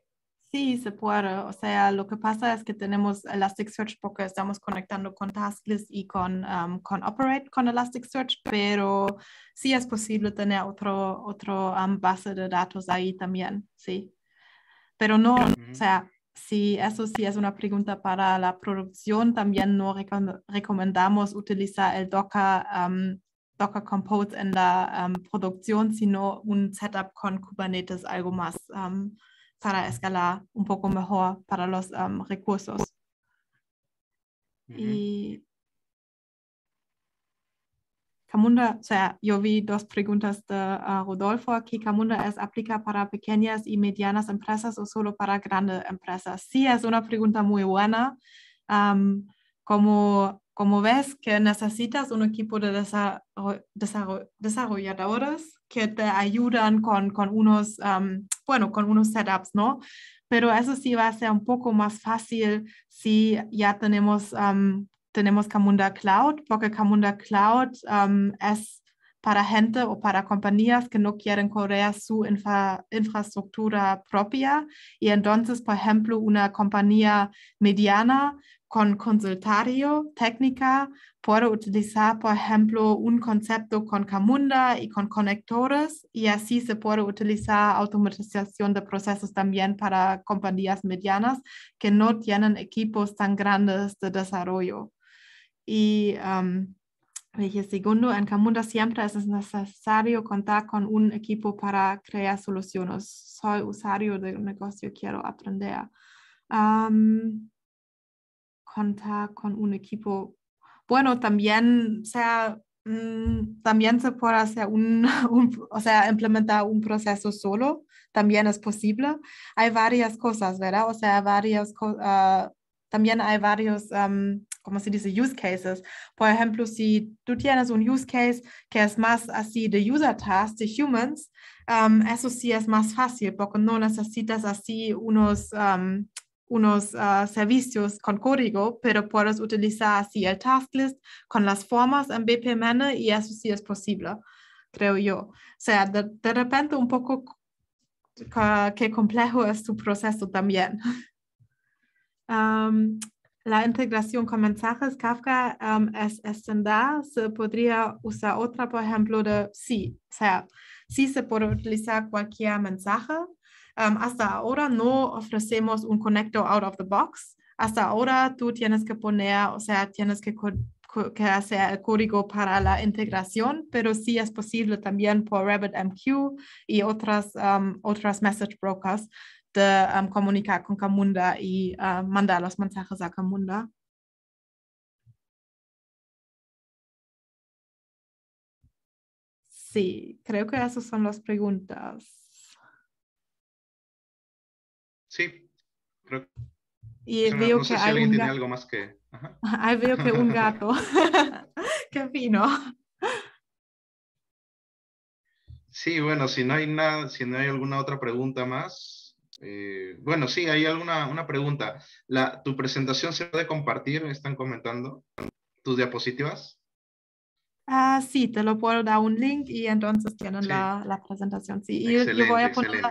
Sí, se puede. O sea, lo que pasa es que tenemos Elasticsearch porque estamos conectando con Tasklist y con, um, con Operate con Elasticsearch, pero sí es posible tener otro, otro um, base de datos ahí también, sí. Pero no, o sea, si eso sí es una pregunta para la producción. También no recomendamos utilizar el Docker, um, Docker Compose en la producción, sino un setup con Kubernetes, algo más para escalar un poco mejor para los um, recursos. Y Camunda, o sea, yo vi dos preguntas de uh, Rodolfo, aquí. Camunda es aplica para pequeñas y medianas empresas o solo para grandes empresas. Sí, es una pregunta muy buena. Um, como, como ves que necesitas un equipo de desarrolladores que te ayudan con, unos, bueno, con unos setups, ¿no? Pero eso sí va a ser un poco más fácil si ya tenemos, tenemos Camunda Cloud, porque Camunda Cloud es para gente o para compañías que no quieren correr su infraestructura propia. Y entonces, por ejemplo, una compañía mediana con consultario técnica puedo utilizar, por ejemplo, un concepto con Camunda y con conectores y así se puede utilizar automatización de procesos también para compañías medianas que no tienen equipos tan grandes de desarrollo. Y um, segundo, en Camunda siempre es necesario contar con un equipo para crear soluciones. Soy usuario de un negocio, quiero aprender. Um, contar con un equipo bueno, también sea mm, también se puede hacer un, o sea, implementar un proceso solo, también es posible. Hay varias cosas, ¿verdad? O sea, varias ah, también hay varios, ¿cómo se dice? Use cases. Por ejemplo, si tú tienes un use case que es más así de user task, de humans, eso sí es más fácil porque no necesitas así unos unos ah, servicios con código, pero puedes utilizar así el task list con las formas en BPMN y eso sí es posible, creo yo. O sea, de, repente un poco qué complejo es tu proceso también. la integración con mensajes Kafka es estándar. Se podría usar otra, por ejemplo, de sí. O sea, sí se puede utilizar cualquier mensaje hasta ahora no ofrecemos un conector out of the box. Hasta ahora tú tienes que poner, o sea, tienes que, hacer el código para la integración, pero sí es posible también por RabbitMQ y otras, otras message brokers de comunicar con Camunda y mandar los mensajes a Camunda. Sí, creo que esas son las preguntas. Sí, creo que... Y no, veo sé que si hay un algo más que... veo que un gato. Qué fino. Sí, bueno, si no hay nada, si no hay alguna otra pregunta más. Eh, bueno, sí, hay alguna una pregunta. La, ¿Tu presentación se puede compartir? Están comentando tus diapositivas. Ah, sí, te lo puedo dar un link y entonces tienen la, la, presentación. Sí, y yo voy a poner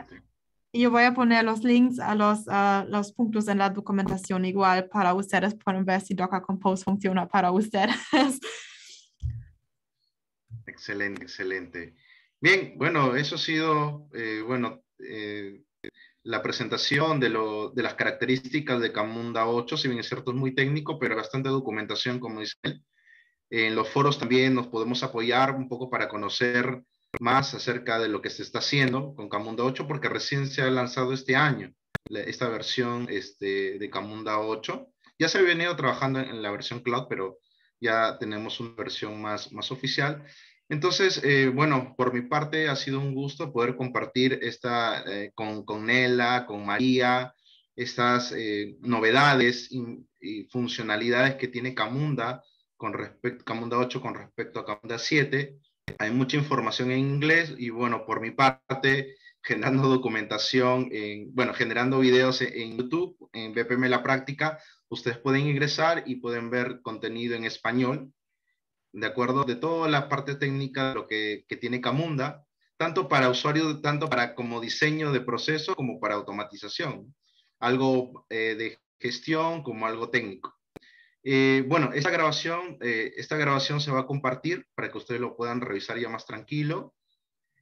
yo voy a poner los links a los, los puntos en la documentación igual para ustedes. Pueden ver si Docker Compose funciona para ustedes. Excelente, excelente. Bien, bueno, eso ha sido, eh, bueno, eh, la presentación de, lo, de, las características de Camunda 8, si bien es cierto es muy técnico, pero bastante documentación, como dice él. En los foros también nos podemos apoyar un poco para conocer más acerca de lo que se está haciendo con Camunda 8 porque recién se ha lanzado este año esta versión este, de Camunda 8. Ya se ha venido trabajando en la versión cloud, pero ya tenemos una versión más, más oficial. Entonces, eh, bueno, por mi parte ha sido un gusto poder compartir esta eh, con, con Nela, con María, estas eh, novedades y, funcionalidades que tiene Camunda con respecto Camunda 8 con respecto a Camunda 7 hay mucha información en inglés y bueno, por mi parte, generando documentación, bueno, generando videos en YouTube, en BPM La Práctica, ustedes pueden ingresar y pueden ver contenido en español, de acuerdo, de toda la parte técnica lo que, tiene Camunda, tanto para usuario, tanto para como diseño de proceso como para automatización, algo eh, de gestión como algo técnico. Eh, bueno, esta grabación, eh, esta grabación se va a compartir para que ustedes lo puedan revisar ya más tranquilo.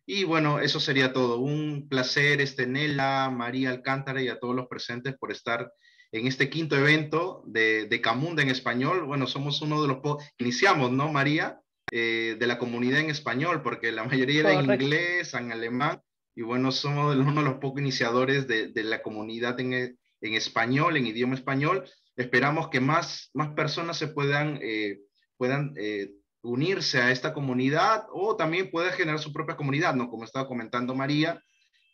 Y bueno, eso sería todo. Un placer, este Nela, María Alcántara y a todos los presentes por estar en este quinto evento de, Camunda en español. Bueno, somos uno de los... Iniciamos, ¿no, María? Eh, de la comunidad en español, porque la mayoría era en inglés, en alemán, y bueno, somos uno de los pocos iniciadores de, la comunidad en, en español, en idioma español. Esperamos que más, más personas se puedan, eh, puedan eh, unirse a esta comunidad o también pueda generar su propia comunidad, ¿no? Como estaba comentando María,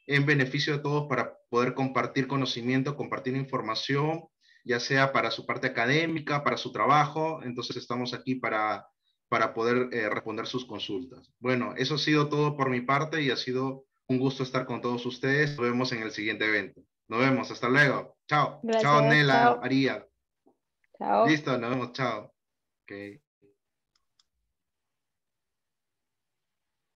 en beneficio de todos para poder compartir conocimiento, compartir información, ya sea para su parte académica, para su trabajo. Entonces estamos aquí para, para poder eh, responder sus consultas. Bueno, eso ha sido todo por mi parte y ha sido un gusto estar con todos ustedes. Nos vemos en el siguiente evento. Nos vemos, hasta luego. Chao. chao, Nela, María. Chao. Listo, nos vemos, chao. Okay.